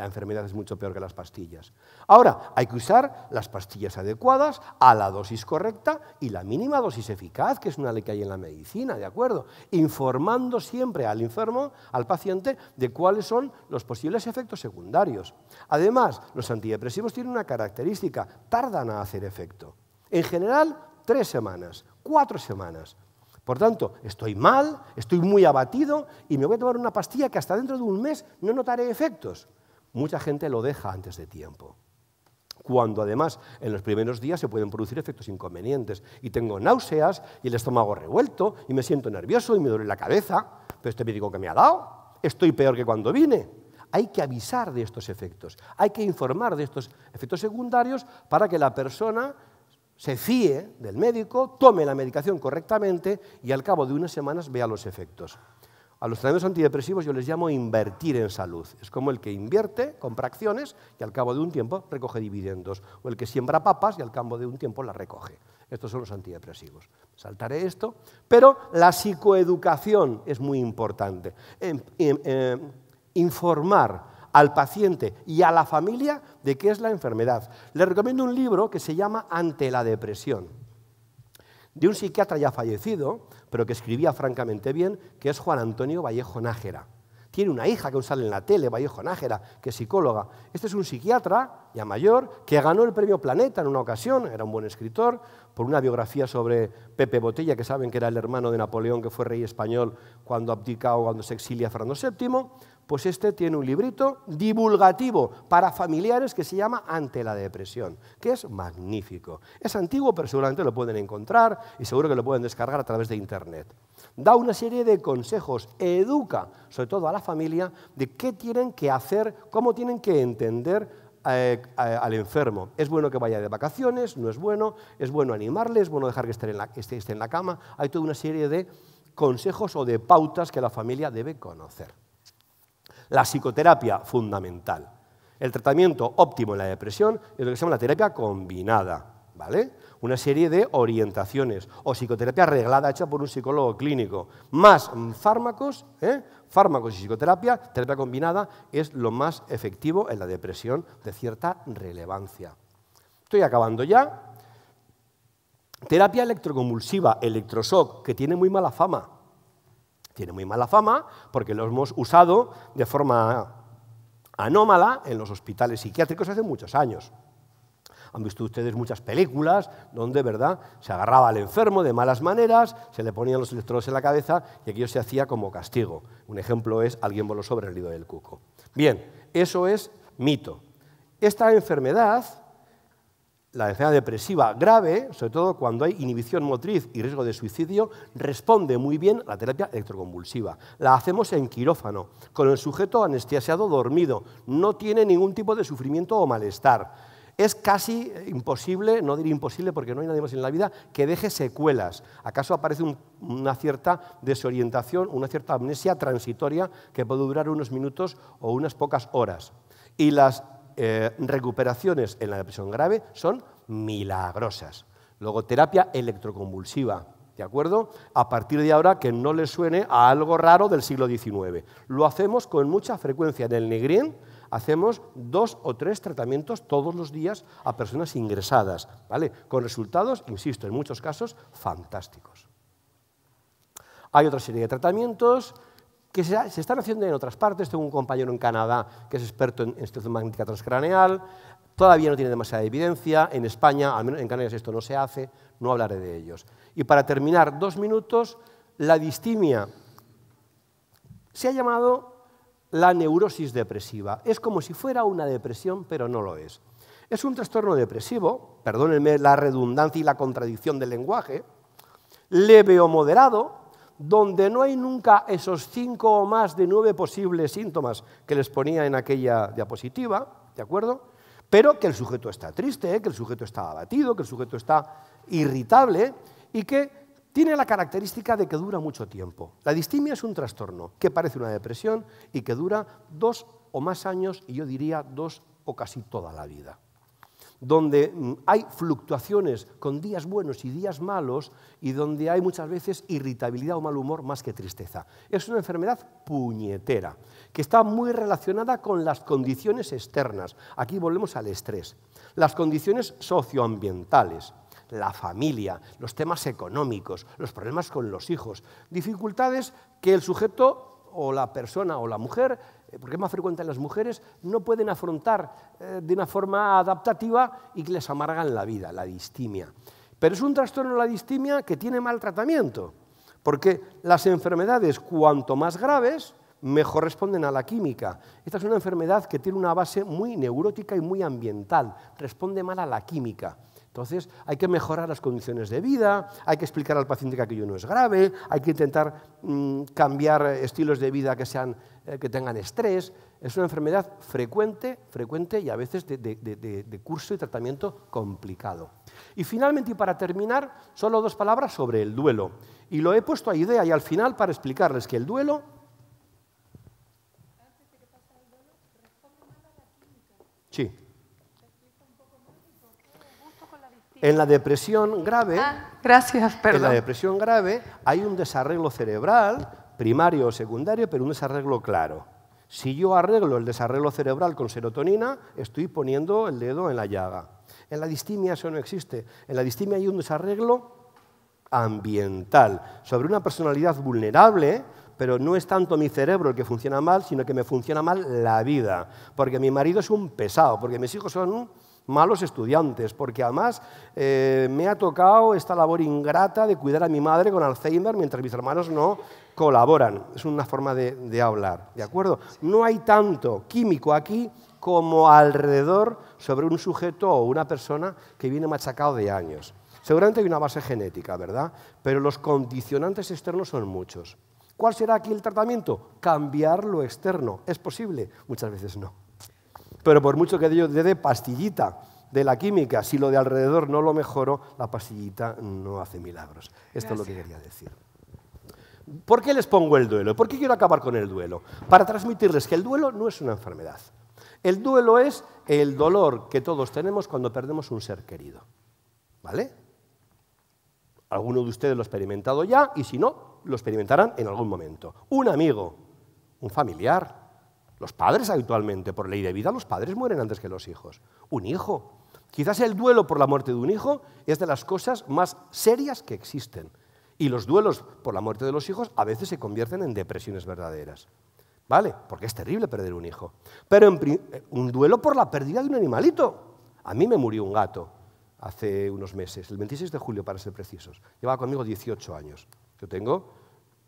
la enfermedad es mucho peor que las pastillas. Ahora, hay que usar las pastillas adecuadas a la dosis correcta y la mínima dosis eficaz, que es una ley que hay en la medicina, ¿de acuerdo? Informando siempre al enfermo, al paciente, de cuáles son los posibles efectos secundarios. Además, los antidepresivos tienen una característica, tardan a hacer efecto. En general, tres semanas, cuatro semanas. Por tanto, estoy mal, estoy muy abatido y me voy a tomar una pastilla que hasta dentro de un mes no notaré efectos mucha gente lo deja antes de tiempo. Cuando además en los primeros días se pueden producir efectos inconvenientes y tengo náuseas y el estómago revuelto y me siento nervioso y me duele la cabeza, pero este médico que me ha dado, estoy peor que cuando vine. Hay que avisar de estos efectos, hay que informar de estos efectos secundarios para que la persona se fíe del médico, tome la medicación correctamente y al cabo de unas semanas vea los efectos. A los tratamientos antidepresivos yo les llamo invertir en salud. Es como el que invierte, compra acciones y al cabo de un tiempo recoge dividendos. O el que siembra papas y al cabo de un tiempo las recoge. Estos son los antidepresivos. Saltaré esto. Pero la psicoeducación es muy importante. Em, em, em, informar al paciente y a la familia de qué es la enfermedad. Les recomiendo un libro que se llama Ante la depresión, de un psiquiatra ya fallecido, pero que escribía francamente bien, que es Juan Antonio Vallejo Nájera. Tiene una hija que sale en la tele, Vallejo Nájera, que es psicóloga. Este es un psiquiatra ya mayor que ganó el premio Planeta en una ocasión, era un buen escritor, por una biografía sobre Pepe Botella, que saben que era el hermano de Napoleón, que fue rey español cuando abdica o cuando se exilia Fernando VII, pues este tiene un librito divulgativo para familiares que se llama Ante la depresión, que es magnífico. Es antiguo, pero seguramente lo pueden encontrar y seguro que lo pueden descargar a través de Internet. Da una serie de consejos, educa sobre todo a la familia de qué tienen que hacer, cómo tienen que entender eh, al enfermo. Es bueno que vaya de vacaciones, no es bueno, es bueno animarle, es bueno dejar que esté en la, esté en la cama. Hay toda una serie de consejos o de pautas que la familia debe conocer. La psicoterapia, fundamental. El tratamiento óptimo en la depresión es lo que se llama la terapia combinada, ¿vale? Una serie de orientaciones o psicoterapia reglada hecha por un psicólogo clínico, más fármacos, ¿eh? fármacos y psicoterapia, terapia combinada es lo más efectivo en la depresión de cierta relevancia. Estoy acabando ya. Terapia electroconvulsiva, electroshock, que tiene muy mala fama. Tiene muy mala fama porque lo hemos usado de forma anómala en los hospitales psiquiátricos hace muchos años. Han visto ustedes muchas películas donde, ¿verdad?, se agarraba al enfermo de malas maneras, se le ponían los electrodos en la cabeza y aquello se hacía como castigo. Un ejemplo es alguien voló sobre el nido del cuco. Bien, eso es mito. Esta enfermedad la enfermedad depresiva grave, sobre todo cuando hay inhibición motriz y riesgo de suicidio, responde muy bien a la terapia electroconvulsiva. La hacemos en quirófano, con el sujeto anestesiado dormido. No tiene ningún tipo de sufrimiento o malestar. Es casi imposible, no diría imposible porque no hay nadie más en la vida, que deje secuelas. ¿Acaso aparece una cierta desorientación, una cierta amnesia transitoria que puede durar unos minutos o unas pocas horas? Y las eh, recuperaciones en la depresión grave son milagrosas. Luego, terapia electroconvulsiva, ¿de acuerdo? A partir de ahora que no le suene a algo raro del siglo XIX. Lo hacemos con mucha frecuencia en el Negrín. hacemos dos o tres tratamientos todos los días a personas ingresadas, ¿vale? Con resultados, insisto, en muchos casos fantásticos. Hay otra serie de tratamientos, que se, están haciendo en otras partes. Tengo un compañero en Canadá que es experto en, en magnética transcraneal. Todavía no tiene demasiada evidencia. En España, al menos en Canarias, esto no se hace. No hablaré de ellos. Y para terminar, dos minutos, la distimia se ha llamado la neurosis depresiva. Es como si fuera una depresión, pero no lo es. Es un trastorno depresivo, perdónenme la redundancia y la contradicción del lenguaje, leve o moderado, donde no hay nunca esos cinco o más de nueve posibles síntomas que les ponía en aquella diapositiva, ¿de acuerdo? Pero que el sujeto está triste, que el sujeto está abatido, que el sujeto está irritable y que tiene la característica de que dura mucho tiempo. La distimia es un trastorno que parece una depresión y que dura dos o más años y yo diría dos o casi toda la vida donde mm, hay fluctuaciones con días buenos y días malos y donde hay muchas veces irritabilidad o mal humor más que tristeza. Es una enfermedad puñetera que está muy relacionada con las condiciones externas. Aquí volvemos al estrés. Las condiciones socioambientales, la familia, los temas económicos, los problemas con los hijos, dificultades que el sujeto o la persona o la mujer eh, porque es más frecuente en las mujeres, no pueden afrontar eh, de una forma adaptativa y que les amargan la vida, la distimia. Pero es un trastorno la distimia que tiene mal tratamiento, porque las enfermedades cuanto más graves, mejor responden a la química. Esta es una enfermedad que tiene una base muy neurótica y muy ambiental, responde mal a la química. Entonces, hay que mejorar las condiciones de vida, hay que explicar al paciente que aquello no es grave, hay que intentar mm, cambiar estilos de vida eh, que, tengan estrés. Es una enfermedad frecuente, frecuente y a veces de, de, curso y tratamiento complicado. Y finalmente, y para terminar, solo dos palabras sobre el duelo. Y lo he puesto a idea y al final para explicarles que el duelo En la depresión grave, ah, En la depresión grave hay un desarreglo cerebral, primario o secundario, pero un desarreglo claro. Si yo arreglo el desarreglo cerebral con serotonina, estoy poniendo el dedo en la llaga. En la distimia eso no existe. En la distimia hay un desarreglo ambiental sobre una personalidad vulnerable, pero no es tanto mi cerebro el que funciona mal, sino que me funciona mal la vida, porque mi marido es un pesado, porque mis hijos son malos estudiantes, porque además eh, me ha tocado esta labor ingrata de cuidar a mi madre con Alzheimer mientras mis hermanos no colaboran. Es una forma de, de hablar, ¿de acuerdo? No hay tanto químico aquí como alrededor sobre un sujeto o una persona que viene machacado de años. Seguramente hay una base genética, ¿verdad? Pero los condicionantes externos son muchos. ¿Cuál será aquí el tratamiento? Cambiar lo externo. ¿Es posible? Muchas veces no. Pero por mucho que yo dé de pastillita de la química, si lo de alrededor no lo mejoro, la pastillita no hace milagros. Esto es lo que quería decir. ¿Por qué les pongo el duelo? ¿Por qué quiero acabar con el duelo? Para transmitirles que el duelo no es una enfermedad. El duelo es el dolor que todos tenemos cuando perdemos un ser querido. ¿Vale? Alguno de ustedes lo ha experimentado ya y si no, lo experimentarán en algún momento. Un amigo, un familiar, los padres habitualmente, por ley de vida, los padres mueren antes que los hijos. Un hijo. Quizás el duelo por la muerte de un hijo es de las cosas más serias que existen. Y los duelos por la muerte de los hijos a veces se convierten en depresiones verdaderas. ¿Vale? Porque es terrible perder un hijo. Pero eh, un duelo por la pérdida de un animalito. A mí me murió un gato hace unos meses, el 26 de julio para ser precisos. Llevaba conmigo 18 años. Yo tengo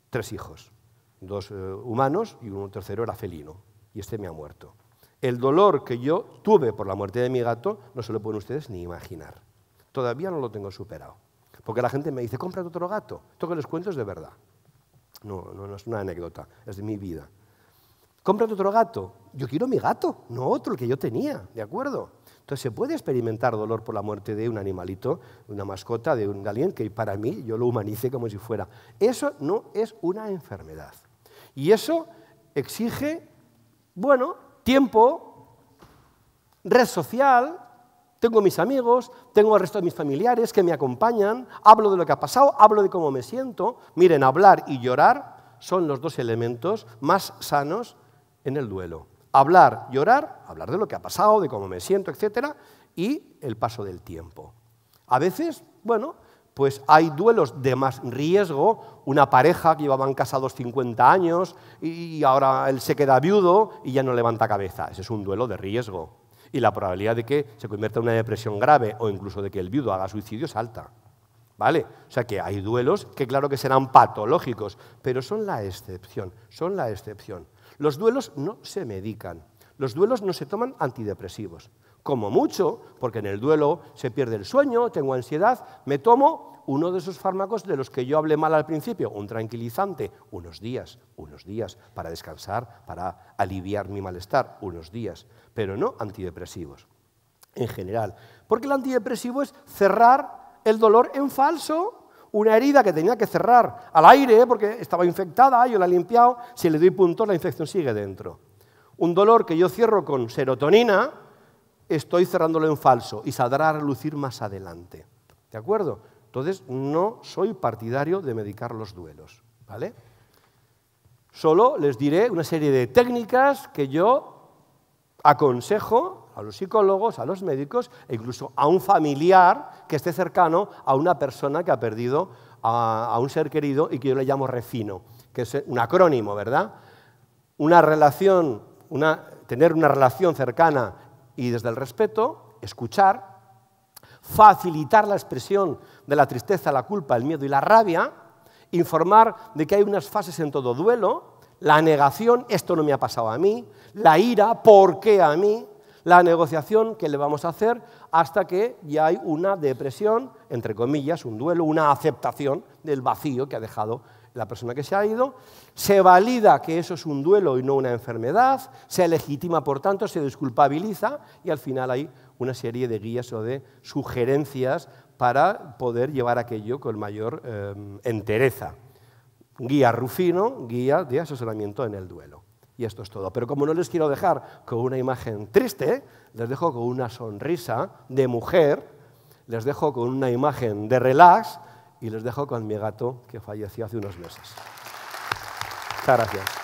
tres hijos, dos eh, humanos y un tercero era felino y este me ha muerto. El dolor que yo tuve por la muerte de mi gato no se lo pueden ustedes ni imaginar. Todavía no lo tengo superado. Porque la gente me dice, cómprate otro gato. Esto que les cuento es de verdad. No, no, es una anécdota, es de mi vida. Cómprate otro gato. Yo quiero mi gato, no otro, el que yo tenía, ¿de acuerdo? Entonces se puede experimentar dolor por la muerte de un animalito, de una mascota, de un alguien que para mí yo lo humanice como si fuera. Eso no es una enfermedad. Y eso exige bueno, tiempo, red social, tengo mis amigos, tengo el resto de mis familiares que me acompañan, hablo de lo que ha pasado, hablo de cómo me siento. Miren, hablar y llorar son los dos elementos más sanos en el duelo. Hablar, llorar, hablar de lo que ha pasado, de cómo me siento, etcétera, y el paso del tiempo. A veces, bueno, pues hay duelos de más riesgo, una pareja que llevaban casados 50 años y ahora él se queda viudo y ya no levanta cabeza. Ese es un duelo de riesgo. Y la probabilidad de que se convierta en una depresión grave o incluso de que el viudo haga suicidio es alta. ¿Vale? O sea que hay duelos que claro que serán patológicos, pero son la excepción, son la excepción. Los duelos no se medican, los duelos no se toman antidepresivos como mucho, porque en el duelo se pierde el sueño, tengo ansiedad, me tomo uno de esos fármacos de los que yo hablé mal al principio, un tranquilizante, unos días, unos días, para descansar, para aliviar mi malestar, unos días, pero no antidepresivos en general. Porque el antidepresivo es cerrar el dolor en falso, una herida que tenía que cerrar al aire ¿eh? porque estaba infectada, yo la he limpiado, si le doy puntos la infección sigue dentro. Un dolor que yo cierro con serotonina, estoy cerrándolo en falso y saldrá a relucir más adelante. ¿De acuerdo? Entonces, no soy partidario de medicar los duelos, ¿vale? Solo les diré una serie de técnicas que yo aconsejo a los psicólogos, a los médicos e incluso a un familiar que esté cercano a una persona que ha perdido a, un ser querido y que yo le llamo refino, que es un acrónimo, ¿verdad? Una relación, tener una relación cercana y desde el respeto, escuchar, facilitar la expresión de la tristeza, la culpa, el miedo y la rabia, informar de que hay unas fases en todo duelo, la negación, esto no me ha pasado a mí, la ira, ¿por qué a mí? La negociación, ¿qué le vamos a hacer? Hasta que ya hay una depresión, entre comillas, un duelo, una aceptación del vacío que ha dejado la persona que se ha ido, se valida que eso es un duelo y no una enfermedad, se legitima, por tanto, se desculpabiliza y al final hay una serie de guías o de sugerencias para poder llevar aquello con mayor eh, entereza. Guía Rufino, guía de asesoramiento en el duelo. Y esto es todo. Pero como no les quiero dejar con una imagen triste, les dejo con una sonrisa de mujer, les dejo con una imagen de relax, y les dejo con mi gato que falleció hace unos meses. Muchas gracias.